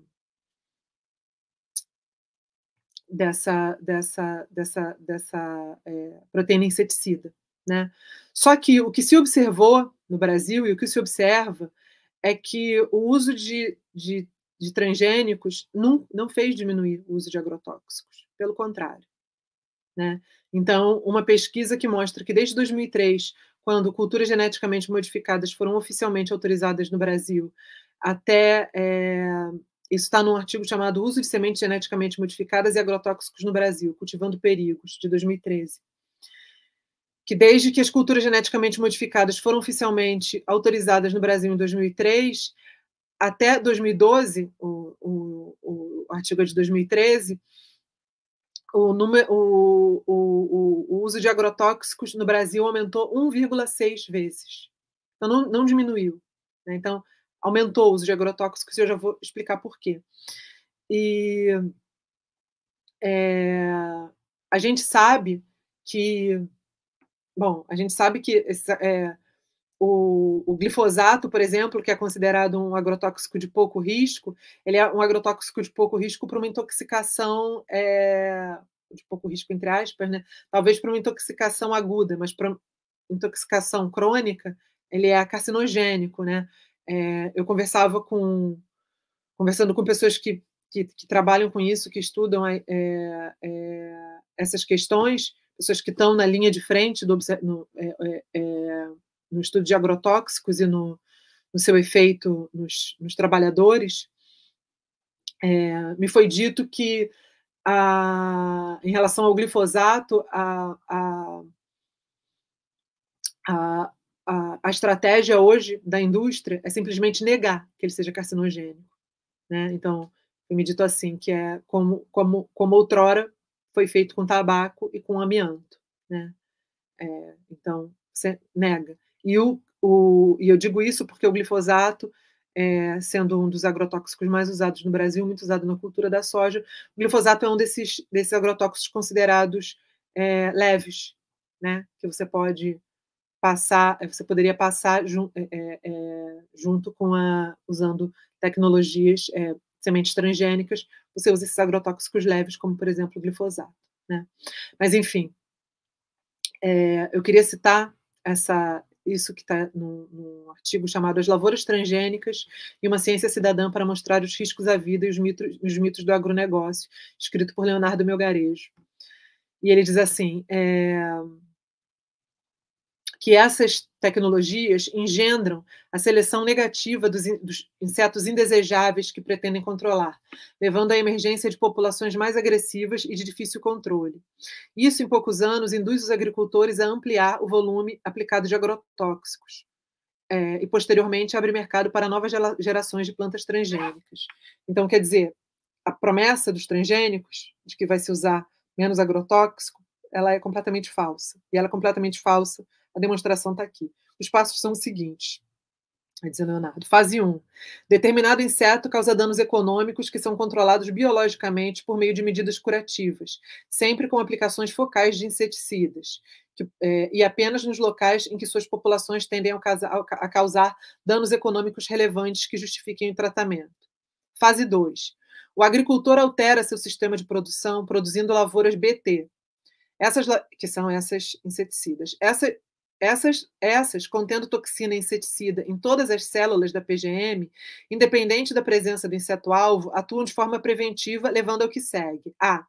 dessa dessa dessa dessa é, proteína inseticida, né? Só que o que se observou no Brasil e o que se observa é que o uso de, de, de transgênicos não, não fez diminuir o uso de agrotóxicos, pelo contrário. Né? Então, uma pesquisa que mostra que desde 2003, quando culturas geneticamente modificadas foram oficialmente autorizadas no Brasil, até. É, isso está num artigo chamado Uso de Sementes Geneticamente Modificadas e Agrotóxicos no Brasil, Cultivando Perigos, de 2013 que desde que as culturas geneticamente modificadas foram oficialmente autorizadas no Brasil em 2003 até 2012, o, o, o artigo é de 2013, o, número, o, o, o, uso de agrotóxicos no Brasil aumentou 1,6 vezes. Então, não, não diminuiu. Né? Então, aumentou o uso de agrotóxicos e eu já vou explicar por quê. E é, a gente sabe que, bom, a gente sabe que essa, é, o, o, glifosato, por exemplo, que é considerado um agrotóxico de pouco risco, ele é um agrotóxico de pouco risco para uma intoxicação é, de pouco risco, entre aspas, né? talvez para uma intoxicação aguda, mas para intoxicação crônica, ele é carcinogênico. Né? É, eu conversava com, conversando com pessoas que, que, que trabalham com isso, que estudam é, é, é essas questões, pessoas que estão na linha de frente do, no, é, no estudo de agrotóxicos e no, no seu efeito nos, nos trabalhadores, é, me foi dito que, a, em relação ao glifosato, a, a, a, a, estratégia hoje da indústria é simplesmente negar que ele seja carcinogênico. Né? Então, foi me dito assim, que é como, como, como outrora foi feito com tabaco e com amianto. Né? É, então, você nega. E, o, o, e eu digo isso porque o glifosato, é, sendo um dos agrotóxicos mais usados no Brasil, muito usado na cultura da soja, o glifosato é um desses, desses agrotóxicos considerados é, leves, né? que você pode passar, é, você poderia passar jun, é, é, é, junto com a, usando tecnologias, sementes transgênicas, você usa esses agrotóxicos leves, como por exemplo o glifosato. Né? Mas enfim, eu queria citar essa, isso que está num, artigo chamado As Lavouras Transgênicas e uma Ciência Cidadã para Mostrar os Riscos à Vida e os Mitos, os mitos do Agronegócio, escrito por Leonardo Melgarejo. E ele diz assim: é, que essas tecnologias engendram a seleção negativa dos, dos insetos indesejáveis que pretendem controlar, levando à emergência de populações mais agressivas e de difícil controle. Isso, em poucos anos, induz os agricultores a ampliar o volume aplicado de agrotóxicos. É, e posteriormente abre mercado para novas gerações de plantas transgênicas. Então, quer dizer, a promessa dos transgênicos de que vai se usar menos agrotóxico, ela é completamente falsa. E ela é completamente falsa a demonstração está aqui. Os passos são os seguintes. Vai dizer Leonardo. Fase 1. Determinado inseto causa danos econômicos que são controlados biologicamente por meio de medidas curativas, sempre com aplicações focais de inseticidas, que, é, e apenas nos locais em que suas populações tendem a causar danos econômicos relevantes que justifiquem o tratamento. Fase 2. O agricultor altera seu sistema de produção, produzindo lavouras BT, essas que são essas inseticidas. Essa, essas, essas, contendo toxina inseticida em todas as células da PGM, independente da presença do inseto-alvo, atuam de forma preventiva, levando ao que segue. A.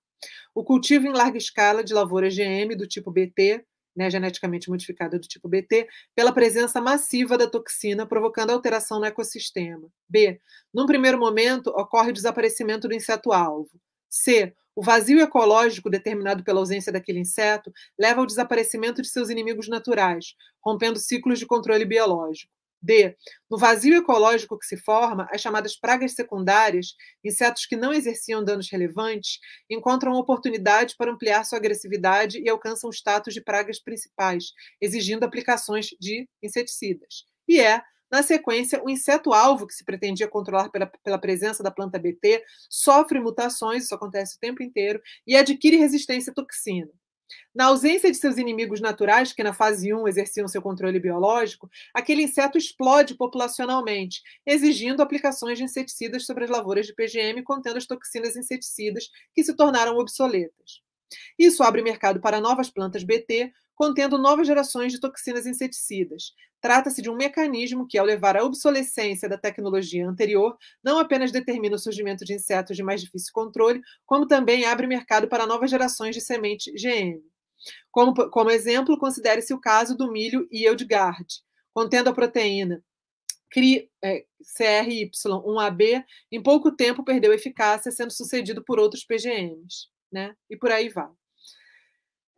O cultivo em larga escala de lavoura GM do tipo BT, né, geneticamente modificada do tipo BT, pela presença massiva da toxina, provocando alteração no ecossistema. B. Num primeiro momento, ocorre o desaparecimento do inseto-alvo. C. O vazio ecológico determinado pela ausência daquele inseto leva ao desaparecimento de seus inimigos naturais, rompendo ciclos de controle biológico. D. No vazio ecológico que se forma, as chamadas pragas secundárias, insetos que não exerciam danos relevantes, encontram oportunidade para ampliar sua agressividade e alcançam o status de pragas principais, exigindo aplicações de inseticidas. E E é na sequência, o inseto-alvo, que se pretendia controlar pela, pela presença da planta BT, sofre mutações, isso acontece o tempo inteiro, e adquire resistência à toxina. Na ausência de seus inimigos naturais, que na fase 1 exerciam seu controle biológico, aquele inseto explode populacionalmente, exigindo aplicações de inseticidas sobre as lavouras de PGM contendo as toxinas inseticidas que se tornaram obsoletas. Isso abre mercado para novas plantas BT, contendo novas gerações de toxinas inseticidas. Trata-se de um mecanismo que, ao levar à obsolescência da tecnologia anterior, não apenas determina o surgimento de insetos de mais difícil controle, como também abre mercado para novas gerações de semente GM. Como, como exemplo, considere-se o caso do milho Yieldgard, contendo a proteína CRY1AB, é, em pouco tempo perdeu eficácia, sendo sucedido por outros PGMs, né? E por aí vai.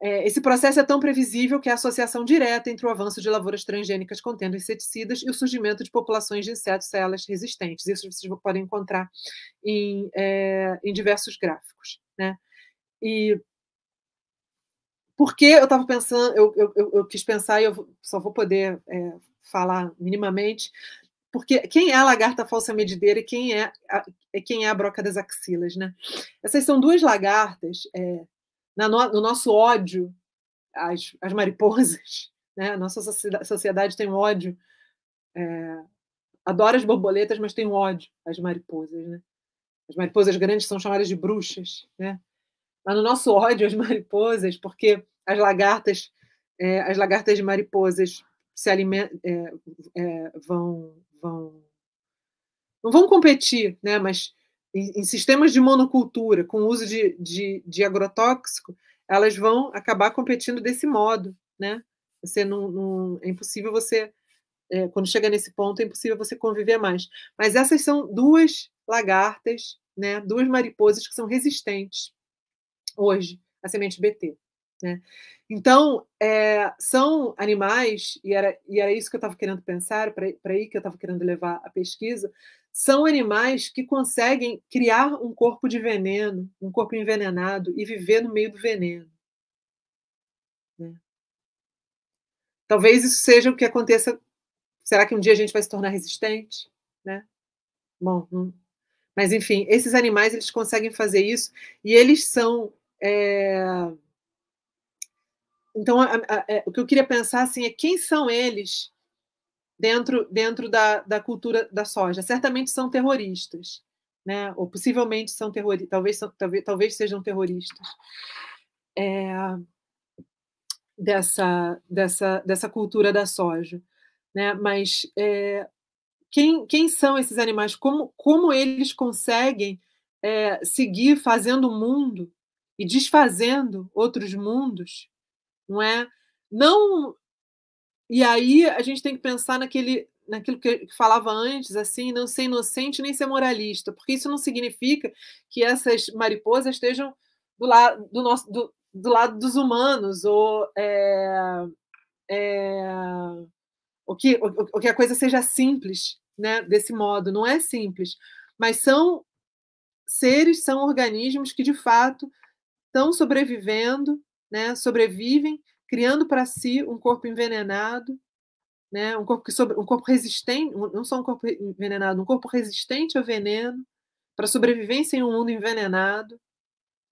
É, esse processo é tão previsível que a associação direta entre o avanço de lavouras transgênicas contendo inseticidas e o surgimento de populações de insetos a elas resistentes. Isso vocês podem encontrar em, é, em diversos gráficos. Né? E porque eu estava pensando, eu, eu, eu, quis pensar e eu só vou poder é, falar minimamente, porque quem é a lagarta falsa medideira e quem é a, quem é a broca das axilas, né? Essas são duas lagartas é, no, no, nosso ódio às, às mariposas. Né? A nossa sociedade tem ódio. É, adora as borboletas, mas tem ódio às mariposas. Né? As mariposas grandes são chamadas de bruxas. Né? Mas no nosso ódio às mariposas, porque as lagartas, é, as lagartas de mariposas se alimentam, é, é, vão, vão, não vão competir, né? mas em, em sistemas de monocultura, com uso de, de, de, agrotóxico, elas vão acabar competindo desse modo, né? Você não, não é impossível você é, quando chega nesse ponto é impossível você conviver mais. Mas essas são duas lagartas, né? Duas mariposas que são resistentes hoje à semente BT. Né? Então, é, são animais, e era, e era isso que eu estava querendo pensar, para aí que eu estava querendo levar a pesquisa, são animais que conseguem criar um corpo de veneno, um corpo envenenado e viver no meio do veneno. Né? Talvez isso seja o que aconteça. Será que um dia a gente vai se tornar resistente? Né? Bom, não. mas enfim, esses animais eles conseguem fazer isso e eles são. É... Então, a, a, a, é, o que eu queria pensar assim é quem são eles dentro, dentro da, da cultura da soja. Certamente são terroristas, né? ou possivelmente são terroristas, talvez, talvez, talvez sejam terroristas. É, dessa, dessa, dessa cultura da soja. Né? Mas é, quem, quem são esses animais? Como, como eles conseguem é, seguir fazendo o mundo e desfazendo outros mundos? Não é? Não e aí a gente tem que pensar naquele, naquilo que falava antes, assim, não ser inocente nem ser moralista, porque isso não significa que essas mariposas estejam do, lado do, nosso, do, do lado dos humanos, ou, é, é, ou, que, ou, ou que a coisa seja simples né, desse modo, não é simples, mas são seres, são organismos que de fato estão sobrevivendo, né, sobrevivem criando para si um corpo envenenado, né? um, corpo que sobre, um corpo resistente, não só um corpo envenenado, um corpo resistente ao veneno, para sobrevivência em um mundo envenenado.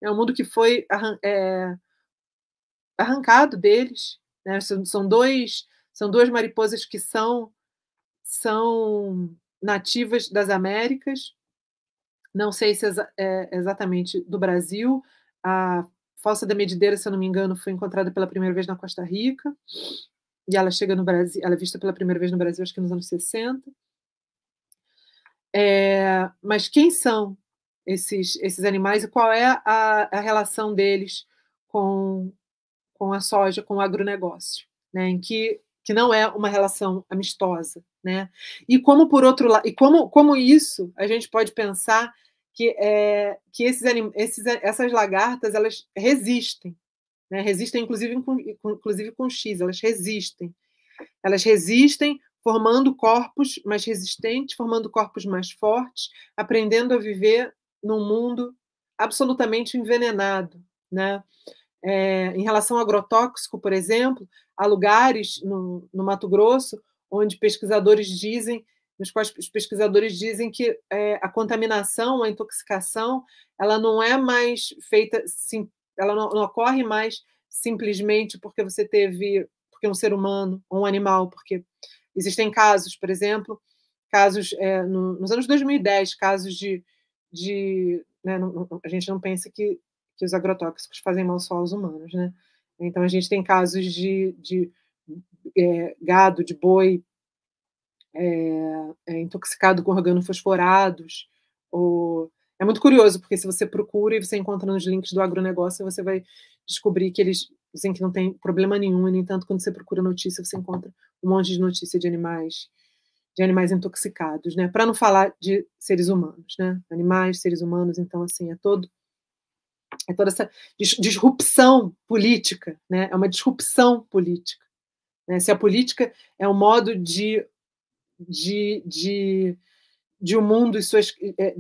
É um mundo que foi arran é, arrancado deles. Né? São, são, dois, são duas mariposas que são, são nativas das Américas, não sei se é, é exatamente do Brasil, a Falsa da Medideira, se eu não me engano, foi encontrada pela primeira vez na Costa Rica. E ela chega no Brasil, ela é vista pela primeira vez no Brasil, acho que nos anos 60. É, mas quem são esses, esses animais e qual é a, a relação deles com, com a soja, com o agronegócio, né? em que, que não é uma relação amistosa. Né? E como, por outro lado, e como, como isso a gente pode pensar que, é, que esses, esses, essas lagartas elas resistem, né? resistem inclusive com, inclusive com X, elas resistem. Elas resistem formando corpos mais resistentes, formando corpos mais fortes, aprendendo a viver num mundo absolutamente envenenado. Né? É, em relação ao agrotóxico, por exemplo, há lugares no, no Mato Grosso onde pesquisadores dizem nos quais os pesquisadores dizem que é, a contaminação, a intoxicação, ela não é mais feita, sim, ela não, não, ocorre mais simplesmente porque você teve, porque um ser humano ou um animal, porque existem casos, por exemplo, casos é, no, nos anos 2010, casos de, de né, não, a gente não pensa que, que os agrotóxicos fazem mal só aos humanos, né? Então a gente tem casos de, de é, gado, de boi eh, é, intoxicado com organofosforados. Ou... É muito curioso, porque se você procura e você encontra nos links do agronegócio, você vai descobrir que eles dizem que não tem problema nenhum, e, no entanto, quando você procura notícia, você encontra um monte de notícia de animais de animais intoxicados, né? Para não falar de seres humanos, né? Animais, seres humanos, então assim é todo é toda essa disrupção política, né? É uma disrupção política. Né? Se a política é um modo de de, de, de o um mundo e suas é,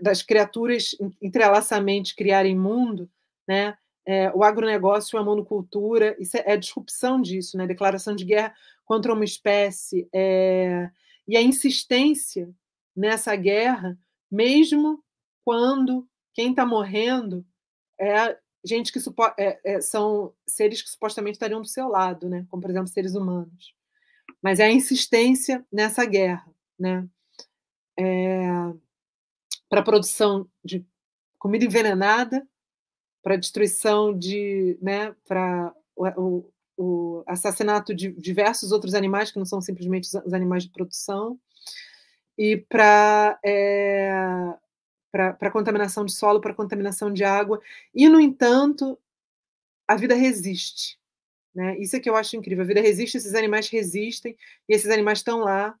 das criaturas entrelaçamente criarem mundo, né? É, o agronegócio, é a monocultura, isso é, é disrupção disso, né? Declaração de guerra contra uma espécie é, e a insistência nessa guerra, mesmo quando quem está morrendo é gente que é, é, são seres que supostamente estariam do seu lado, né? Como por exemplo seres humanos mas é a insistência nessa guerra, né? É, para a produção de comida envenenada, para a destruição de, né, para o, o, assassinato de diversos outros animais que não são simplesmente os animais de produção e para é, para contaminação de solo, para contaminação de água. E no entanto, a vida resiste. Né? Isso é que eu acho incrível. A vida resiste, esses animais resistem, e esses animais estão lá.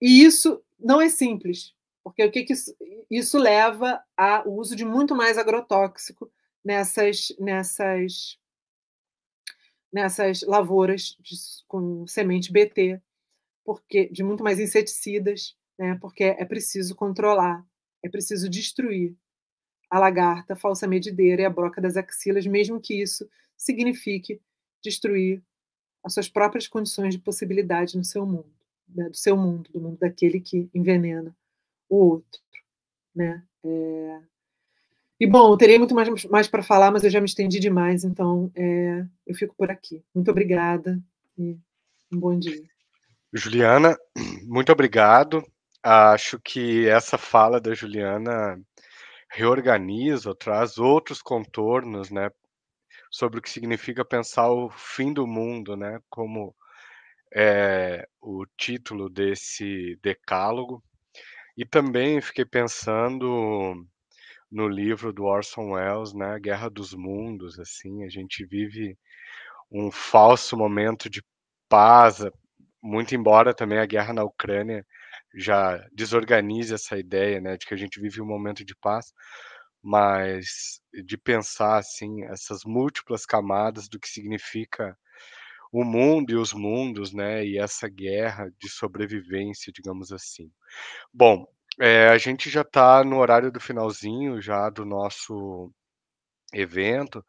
E isso não é simples, porque o que, que isso, isso leva ao uso de muito mais agrotóxico nessas, nessas, nessas lavouras de, com semente BT, porque de muito mais inseticidas, né? porque é preciso controlar, é preciso destruir a lagarta, a falsa medideira e a broca das axilas, mesmo que isso signifique destruir as suas próprias condições de possibilidade no seu mundo, né? do seu mundo, do mundo daquele que envenena o outro, né? É... E bom, eu teria muito mais, mais para falar, mas eu já me estendi demais, então é... eu fico por aqui. Muito obrigada e um bom dia. Juliana, muito obrigado. Acho que essa fala da Juliana reorganiza, traz outros contornos, né, sobre o que significa pensar o fim do mundo, né? Como é o título desse decálogo. E também fiquei pensando no livro do Orson Welles, né, Guerra dos Mundos, assim, a gente vive um falso momento de paz, muito embora também a guerra na Ucrânia já desorganize essa ideia, né, de que a gente vive um momento de paz, mas de pensar assim essas múltiplas camadas do que significa o mundo e os mundos, né? E essa guerra de sobrevivência, digamos assim. Bom, é, a gente já está no horário do finalzinho já do nosso evento,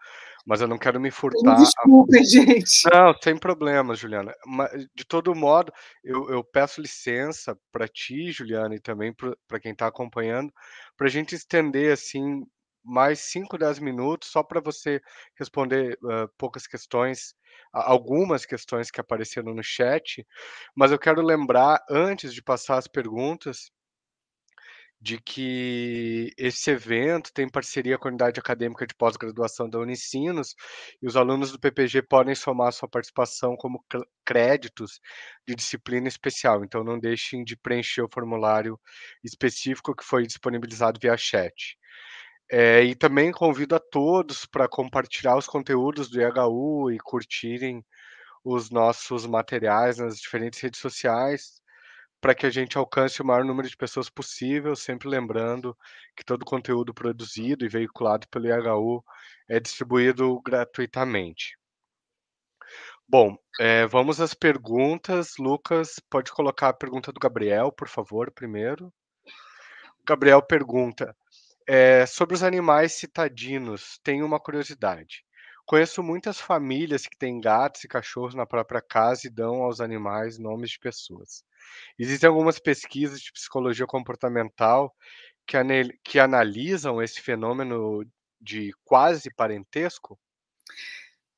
mas eu não quero me furtar. Desculpe, a... gente. Não, sem problema, Juliana. Mas, de todo modo, eu, eu peço licença para ti, Juliana, e também para quem está acompanhando, para a gente estender assim mais 5, 10 minutos só para você responder uh, poucas questões, algumas questões que apareceram no chat, mas eu quero lembrar, antes de passar as perguntas, de que esse evento tem parceria com a unidade acadêmica de pós-graduação da Unicinos e os alunos do PPG podem somar sua participação como créditos de disciplina especial. Então, não deixem de preencher o formulário específico que foi disponibilizado via chat. É, e também convido a todos para compartilhar os conteúdos do IHU e curtirem os nossos materiais nas diferentes redes sociais para que a gente alcance o maior número de pessoas possível, sempre lembrando que todo conteúdo produzido e veiculado pelo IHU é distribuído gratuitamente. Bom, é, vamos às perguntas. Lucas, pode colocar a pergunta do Gabriel, por favor, primeiro. O Gabriel pergunta: é, sobre os animais citadinos, tenho uma curiosidade. Conheço muitas famílias que têm gatos e cachorros na própria casa e dão aos animais nomes de pessoas. Existem algumas pesquisas de psicologia comportamental que, que analisam esse fenômeno de quase parentesco?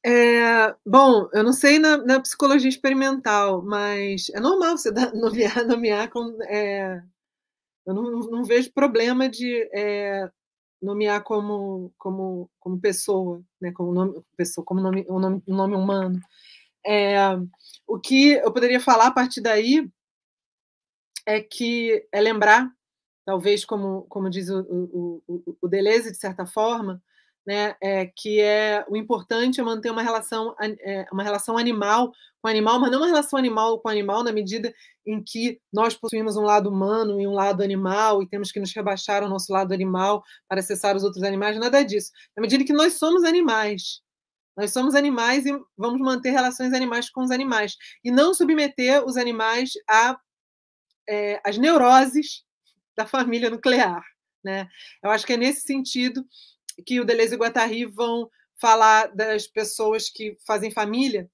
É, bom, eu não sei na, na psicologia experimental, mas é normal você dar- nomear, nomear com, é, eu não, não vejo problema de é, nomear como como como pessoa, né? Como nome, pessoa, como nome, um nome, um nome humano. É, o que eu poderia falar a partir daí é que é lembrar, talvez como como diz o, o, o, o Deleuze de certa forma, né, é, que é o importante é manter uma relação, é, uma relação animal com animal, mas não uma relação animal com animal na medida em que nós possuímos um lado humano e um lado animal e temos que nos rebaixar ao nosso lado animal para acessar os outros animais, nada disso. Na medida que nós somos animais, nós somos animais e vamos manter relações animais com os animais e não submeter os animais a é, as neuroses da família nuclear. Né? Eu acho que é nesse sentido que o Deleuze e o Guattari vão falar das pessoas que fazem família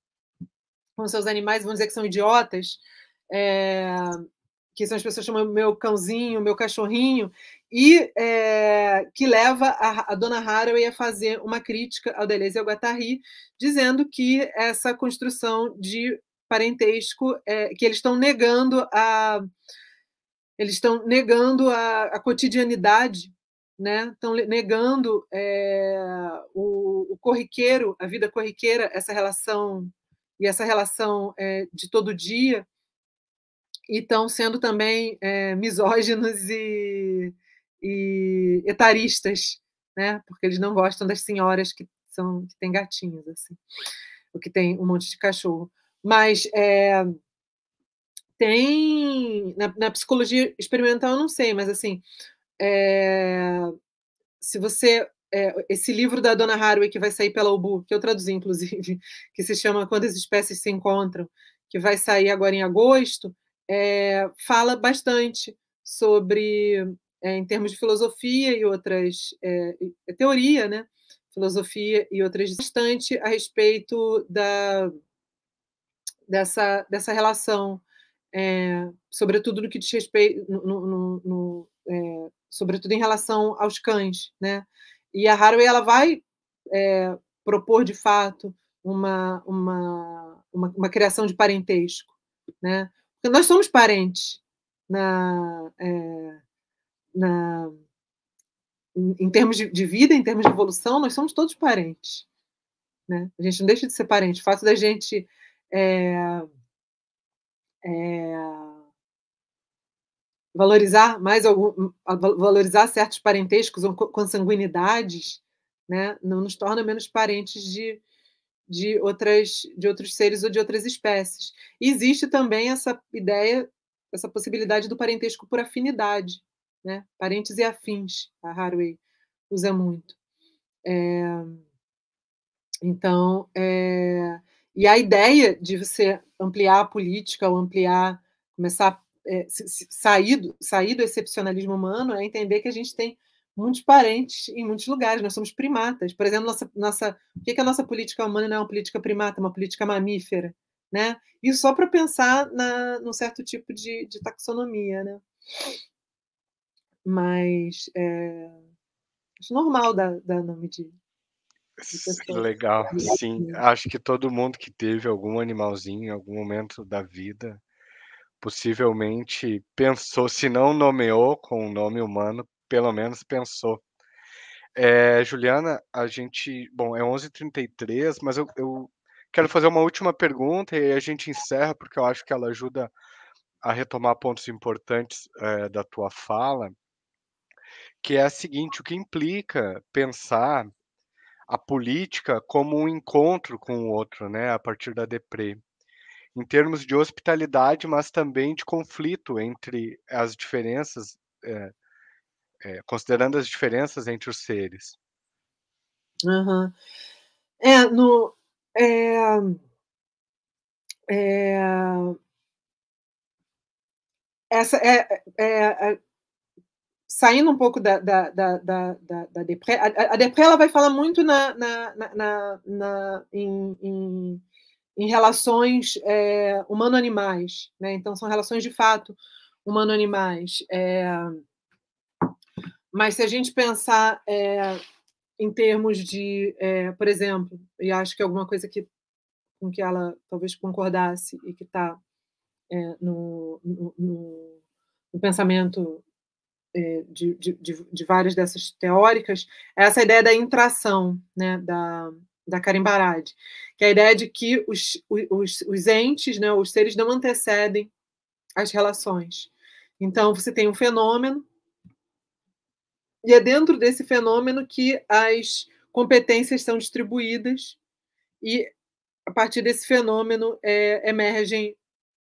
com seus animais, vão dizer que são idiotas, é, que são as pessoas que chamam meu cãozinho, meu cachorrinho, e é, que leva a, a dona Haraway a fazer uma crítica ao Deleuze e ao Guattari, dizendo que essa construção de parentesco, é, que eles estão negando a eles estão negando a, a cotidianidade né? Estão negando é, o, o, corriqueiro, a vida corriqueira, essa relação e essa relação é, de todo dia, e estão sendo também é, misóginos e, e, etaristas, né? Porque eles não gostam das senhoras que são que têm gatinhos assim, ou que tem um monte de cachorro. Mas tem na, na psicologia experimental, eu não sei, mas assim é, se você é, esse livro da Dona Haraway que vai sair pela Ubu, que eu traduzi inclusive, que se chama Quando as espécies se encontram, que vai sair agora em agosto, é, fala bastante sobre, em termos de filosofia e outras é teoria, né? Filosofia e outras bastante a respeito da dessa dessa relação é, sobretudo no que diz respeito no, no, no, é, sobretudo em relação aos cães, né? E a Haraway ela vai é, propor de fato uma, uma, uma, uma, criação de parentesco, né? Porque nós somos parentes na, é, na em, em termos de, de, vida, em termos de evolução, nós somos todos parentes, né? A gente não deixa de ser parente. O fato da gente é, é, valorizar mais algum, valorizar certos parentescos ou consanguinidades, né, não nos torna menos parentes de, de outras de outros seres ou de outras espécies. E existe também essa ideia, essa possibilidade do parentesco por afinidade, né? Parentes e afins, a Haraway usa muito. É, então, é, e a ideia de você ampliar a política ou ampliar, começar é, sair, do, sair do excepcionalismo humano é entender que a gente tem muitos parentes em muitos lugares, nós somos primatas. Por exemplo, nossa, nossa, o que, é que a nossa política humana não é uma política primata, é uma política mamífera? Né? E só para pensar na, num certo tipo de, de taxonomia. Né? Mas é, acho normal dar, nome de, Legal, sim. Acho que todo mundo que teve algum animalzinho em algum momento da vida possivelmente pensou, se não nomeou com o um nome humano, pelo menos pensou. É, Juliana, a gente. Bom, é 11h33, mas eu, eu quero fazer uma última pergunta e a gente encerra, porque eu acho que ela ajuda a retomar pontos importantes é, da tua fala, que é a seguinte: o que implica pensar a política como um encontro com o outro, né, a partir da Depre em termos de hospitalidade, mas também de conflito entre as diferenças, é, é, considerando as diferenças entre os seres. Uhum. É, no, é, é, essa é é, é, é, saindo um pouco da, da, da, da, da Depré, a, a Depré ela vai falar muito na, na, na, na em, em em relações é, humano-animais. Né? Então, são relações de fato humano-animais. É... mas se a gente pensar é, em termos de, por exemplo, e acho que é alguma coisa que, com que ela talvez concordasse e que está no, no, no, pensamento de, de, de, várias dessas teóricas, é essa ideia da intração, né? da, da Karen Barad, que é a ideia de que os, os, os entes, né, os seres não antecedem as relações. Então, você tem um fenômeno, e é dentro desse fenômeno que as competências são distribuídas, e a partir desse fenômeno é, emergem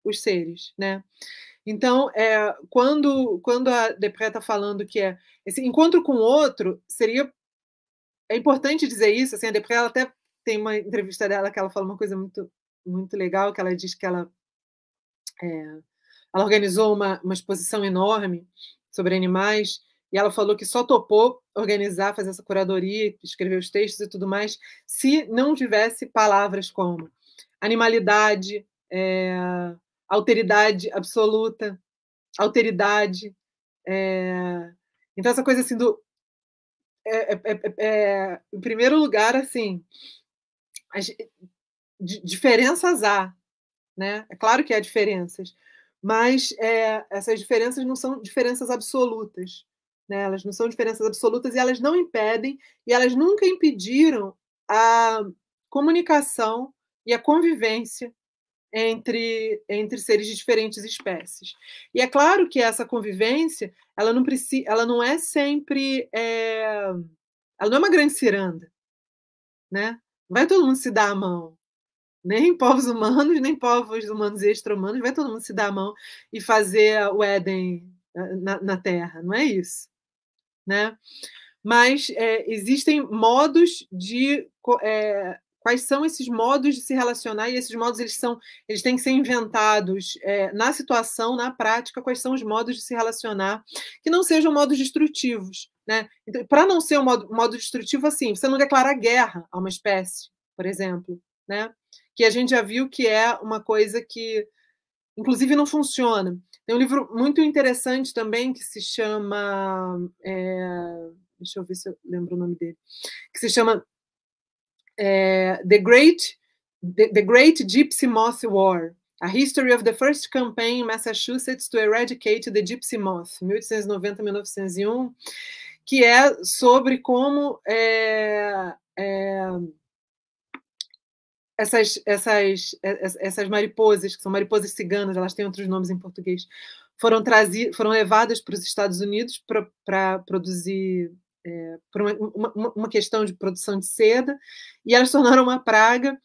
os seres. Né? Então, é, quando, quando a Depré está falando que é esse encontro com o outro, seria é importante dizer isso, assim, a Depré, ela até tem uma entrevista dela que ela fala uma coisa muito, muito legal, que ela diz que ela, é, ela organizou uma, uma exposição enorme sobre animais, e ela falou que só topou organizar, fazer essa curadoria, escrever os textos e tudo mais, se não tivesse palavras como animalidade, é, alteridade absoluta, alteridade. É... Então, essa coisa assim do é é, é, é, em primeiro lugar, assim, as, diferenças há, né? É claro que há diferenças, mas é, essas diferenças não são diferenças absolutas, né? Elas não são diferenças absolutas e elas não impedem e elas nunca impediram a comunicação e a convivência entre, entre seres de diferentes espécies. E é claro que essa convivência, ela não, precisa, ela não é sempre, é, ela não é uma grande ciranda, né? Não vai todo mundo se dar a mão, nem povos humanos, nem povos humanos e extra-humanos, vai todo mundo se dar a mão e fazer o Éden eh, na, na Terra, não é isso, né? Mas é, existem modos de é, Quais são esses modos de se relacionar e esses modos eles são, eles têm que ser inventados é, na situação, na prática. Quais são os modos de se relacionar que não sejam modos destrutivos, né? Então, Para não ser um modo, modo destrutivo, assim, você não declara guerra a uma espécie, por exemplo, né? Que a gente já viu que é uma coisa que, inclusive, não funciona. Tem um livro muito interessante também que se chama. É, deixa eu ver se eu lembro o nome dele. Que se chama é, The, Great, the, the Great Gypsy Moth War, a History of the First Campaign in Massachusetts to Eradicate the Gypsy Moth, 1890-1901, que é sobre como é, é, essas, essas, é, essas mariposas, que são mariposas ciganas, elas têm outros nomes em português, foram, trazidas, foram levadas para os Estados Unidos para produzir é, por uma, uma, uma questão de produção de seda, e elas tornaram uma praga,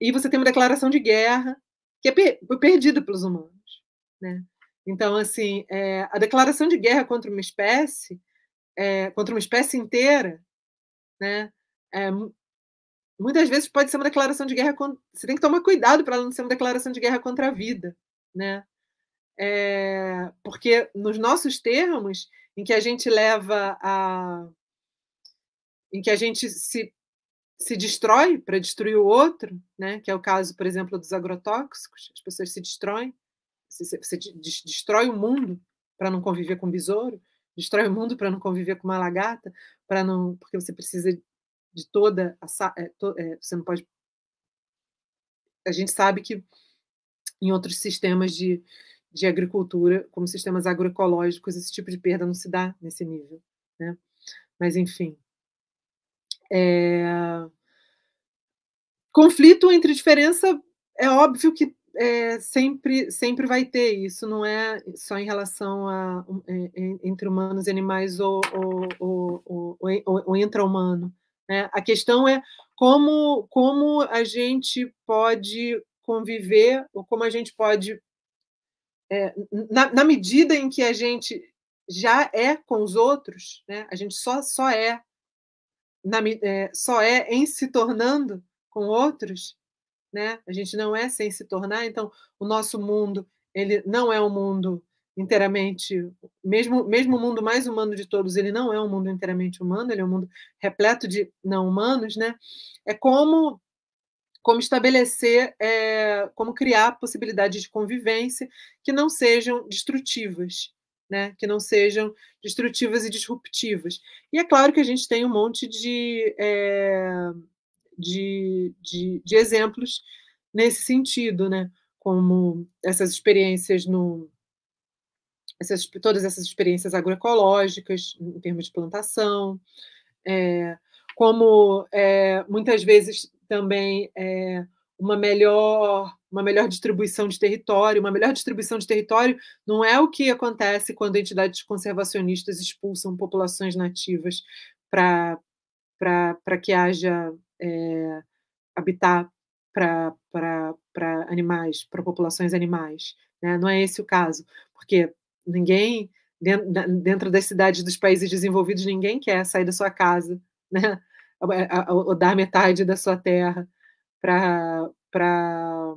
e você tem uma declaração de guerra que é per perdida pelos humanos. Né? Então, assim, é, a declaração de guerra contra uma espécie, é, contra uma espécie inteira, né, é, muitas vezes pode ser uma declaração de guerra contra... Você tem que tomar cuidado para ela não ser uma declaração de guerra contra a vida, né? É, porque nos nossos termos em que a gente leva a. em que a gente se, se destrói para destruir o outro, né? que é o caso, por exemplo, dos agrotóxicos, as pessoas se destroem, você, destrói o mundo para não conviver com um besouro, destrói o mundo para não conviver com uma lagarta, para não, porque você precisa de toda a, é, to, é, você não pode. A gente sabe que em outros sistemas de, de agricultura, como sistemas agroecológicos, esse tipo de perda não se dá nesse nível. Né? Mas, enfim. É... Conflito entre diferença é óbvio que é, sempre, sempre vai ter, isso não é só em relação a é, é, entre humanos e animais ou, ou, ou, ou, ou intra-humano. Né? A questão é como, como a gente pode conviver, ou como a gente pode é, na, na, medida em que a gente já é com os outros, né? a gente só, só é, na, é, só é em se tornando com outros, né? a gente não é sem se tornar, então o nosso mundo ele não é um mundo inteiramente, mesmo, mesmo o mundo mais humano de todos, ele não é um mundo inteiramente humano, ele é um mundo repleto de não humanos, né? É como como estabelecer, é, como criar possibilidades de convivência que não sejam destrutivas, né? que não sejam destrutivas e disruptivas. E é claro que a gente tem um monte de, é, de, de, de exemplos nesse sentido, né? como essas experiências no essas, todas essas experiências agroecológicas em termos de plantação, é, como é, muitas vezes também é, uma melhor uma melhor distribuição de território, uma melhor distribuição de território não é o que acontece quando entidades conservacionistas expulsam populações nativas para que haja é, habitat para animais, para populações animais. Né? Não é esse o caso, porque ninguém, dentro, dentro das cidades dos países desenvolvidos, ninguém quer sair da sua casa né? ou dar metade da sua terra para. para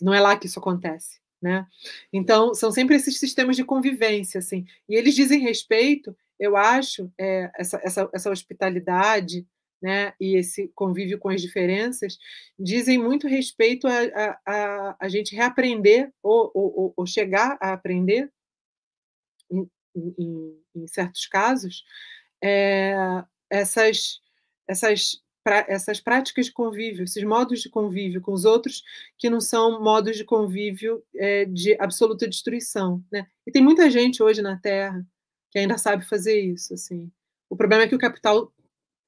Não é lá que isso acontece. Né? Então, são sempre esses sistemas de convivência. Assim, e eles dizem respeito, eu acho, é, essa, essa, essa hospitalidade né, e esse convívio com as diferenças, dizem muito respeito a, a, a, a gente reaprender ou, ou, ou, chegar a aprender, em, em, em certos casos, é, essas, essas, pra, essas práticas de convívio, esses modos de convívio com os outros, que não são modos de convívio é, de absoluta destruição. Né? E tem muita gente hoje na Terra que ainda sabe fazer isso. Assim. O problema é que o capital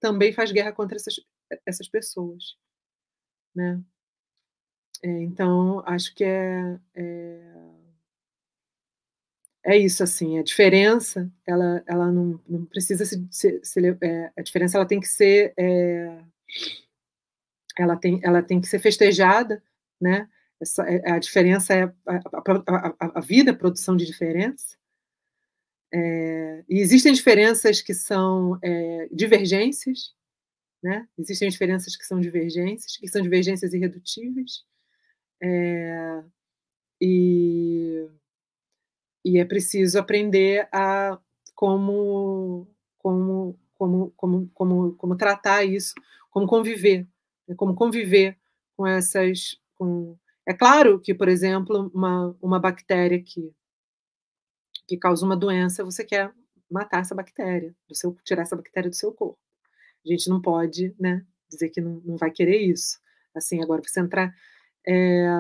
também faz guerra contra essas, essas pessoas. Né? É, então, acho que é, é é isso assim a diferença ela ela não, não precisa se, se, se é, a diferença ela tem que ser é, ela tem ela tem que ser festejada né Essa, é, a diferença é a, a, a, a, vida a produção de diferença é, e existem diferenças que são é, divergências né existem diferenças que são divergências que são divergências irredutíveis é, e e é preciso aprender a como como como como como, como tratar isso, como conviver, né, como conviver com essas com é claro que, por exemplo, uma, uma bactéria que, que causa uma doença, você quer matar essa bactéria, do seu, tirar essa bactéria do seu corpo. A gente não pode né, dizer que não, não vai querer isso. Assim, agora você entrar. É,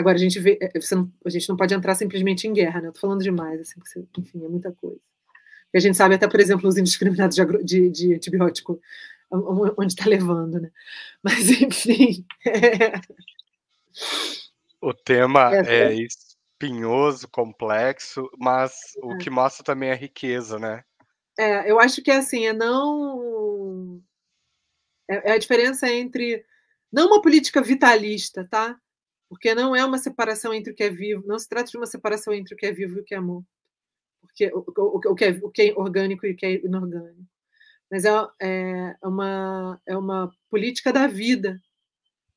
Agora, a gente vê, é, não, a gente não pode entrar simplesmente em guerra, né? Eu tô falando demais, assim, enfim, é muita coisa. E a gente sabe até, por exemplo, os indiscriminados de, de, de antibiótico, onde está levando, né? Mas, enfim. É. O tema é, é, é. espinhoso, complexo, mas é. o que mostra também é a riqueza, né? É, eu acho que é assim, é não. É, a diferença entre. Não uma política vitalista, tá? Porque não é uma separação entre o que é vivo, não se trata de uma separação entre o que é vivo e o que é morto. Porque, o, o, o, que, é, o que é orgânico e o que é inorgânico. Mas é, é, é, uma, é uma política da vida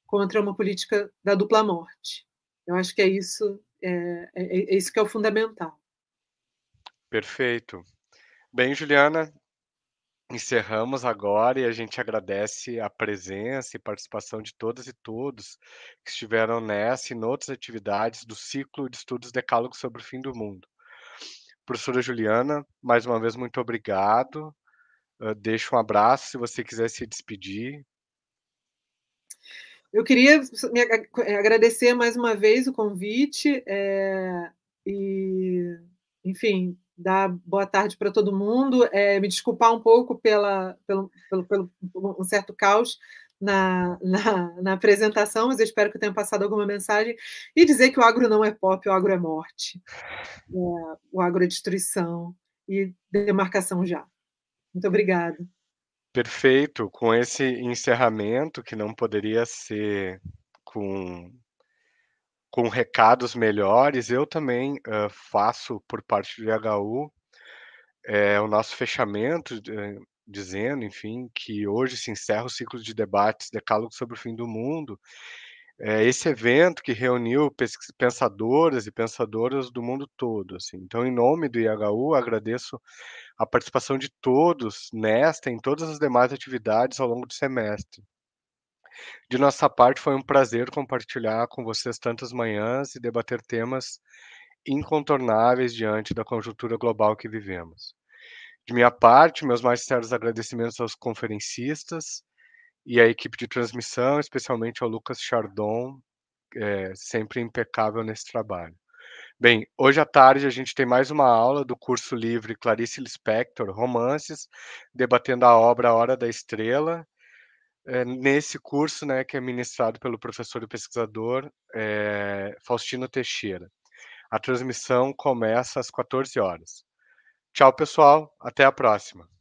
contra uma política da dupla morte. Eu acho que é isso, é, é, é isso que é o fundamental. Perfeito. Bem, Juliana, encerramos agora e a gente agradece a presença e participação de todas e todos que estiveram nessa e em outras atividades do ciclo de estudos Decálogo sobre o Fim do Mundo. Professora Juliana, mais uma vez, muito obrigado. Ah, deixo um abraço se você quiser se despedir. Eu queria eh, agradecer mais uma vez o convite é, e, enfim, dar boa tarde para todo mundo, é, me desculpar um pouco pela, pelo, pelo, pelo um certo caos na, na, na, apresentação, mas eu espero que eu tenha passado alguma mensagem, e dizer que o agro não é pop, o agro é morte, é, o agro é destruição e demarcação já. Muito obrigada. Perfeito. Com esse encerramento, que não poderia ser com com recados melhores. Eu também uh, faço por parte do IHU é, eh, o nosso fechamento, eh, dizendo, enfim, que hoje se encerra o ciclo de debates Decálogo sobre o Fim do Mundo. É, esse evento que reuniu pensadoras e pensadoras do mundo todo. Assim. Então, em nome do IHU, agradeço a participação de todos nesta e em todas as demais atividades ao longo do semestre. De nossa parte, foi um prazer compartilhar com vocês tantas manhãs e debater temas incontornáveis diante da conjuntura global que vivemos. De minha parte, meus mais sinceros agradecimentos aos conferencistas e à equipe de transmissão, especialmente ao Lucas Chardon, é, sempre impecável nesse trabalho. Bem, hoje à tarde a gente tem mais uma aula do curso livre Clarice Lispector, Romances, debatendo a obra Hora da Estrela, é, nesse curso, né, que é ministrado pelo professor e pesquisador é, Faustino Teixeira. A transmissão começa às 14 horas. Tchau, pessoal. Até a próxima.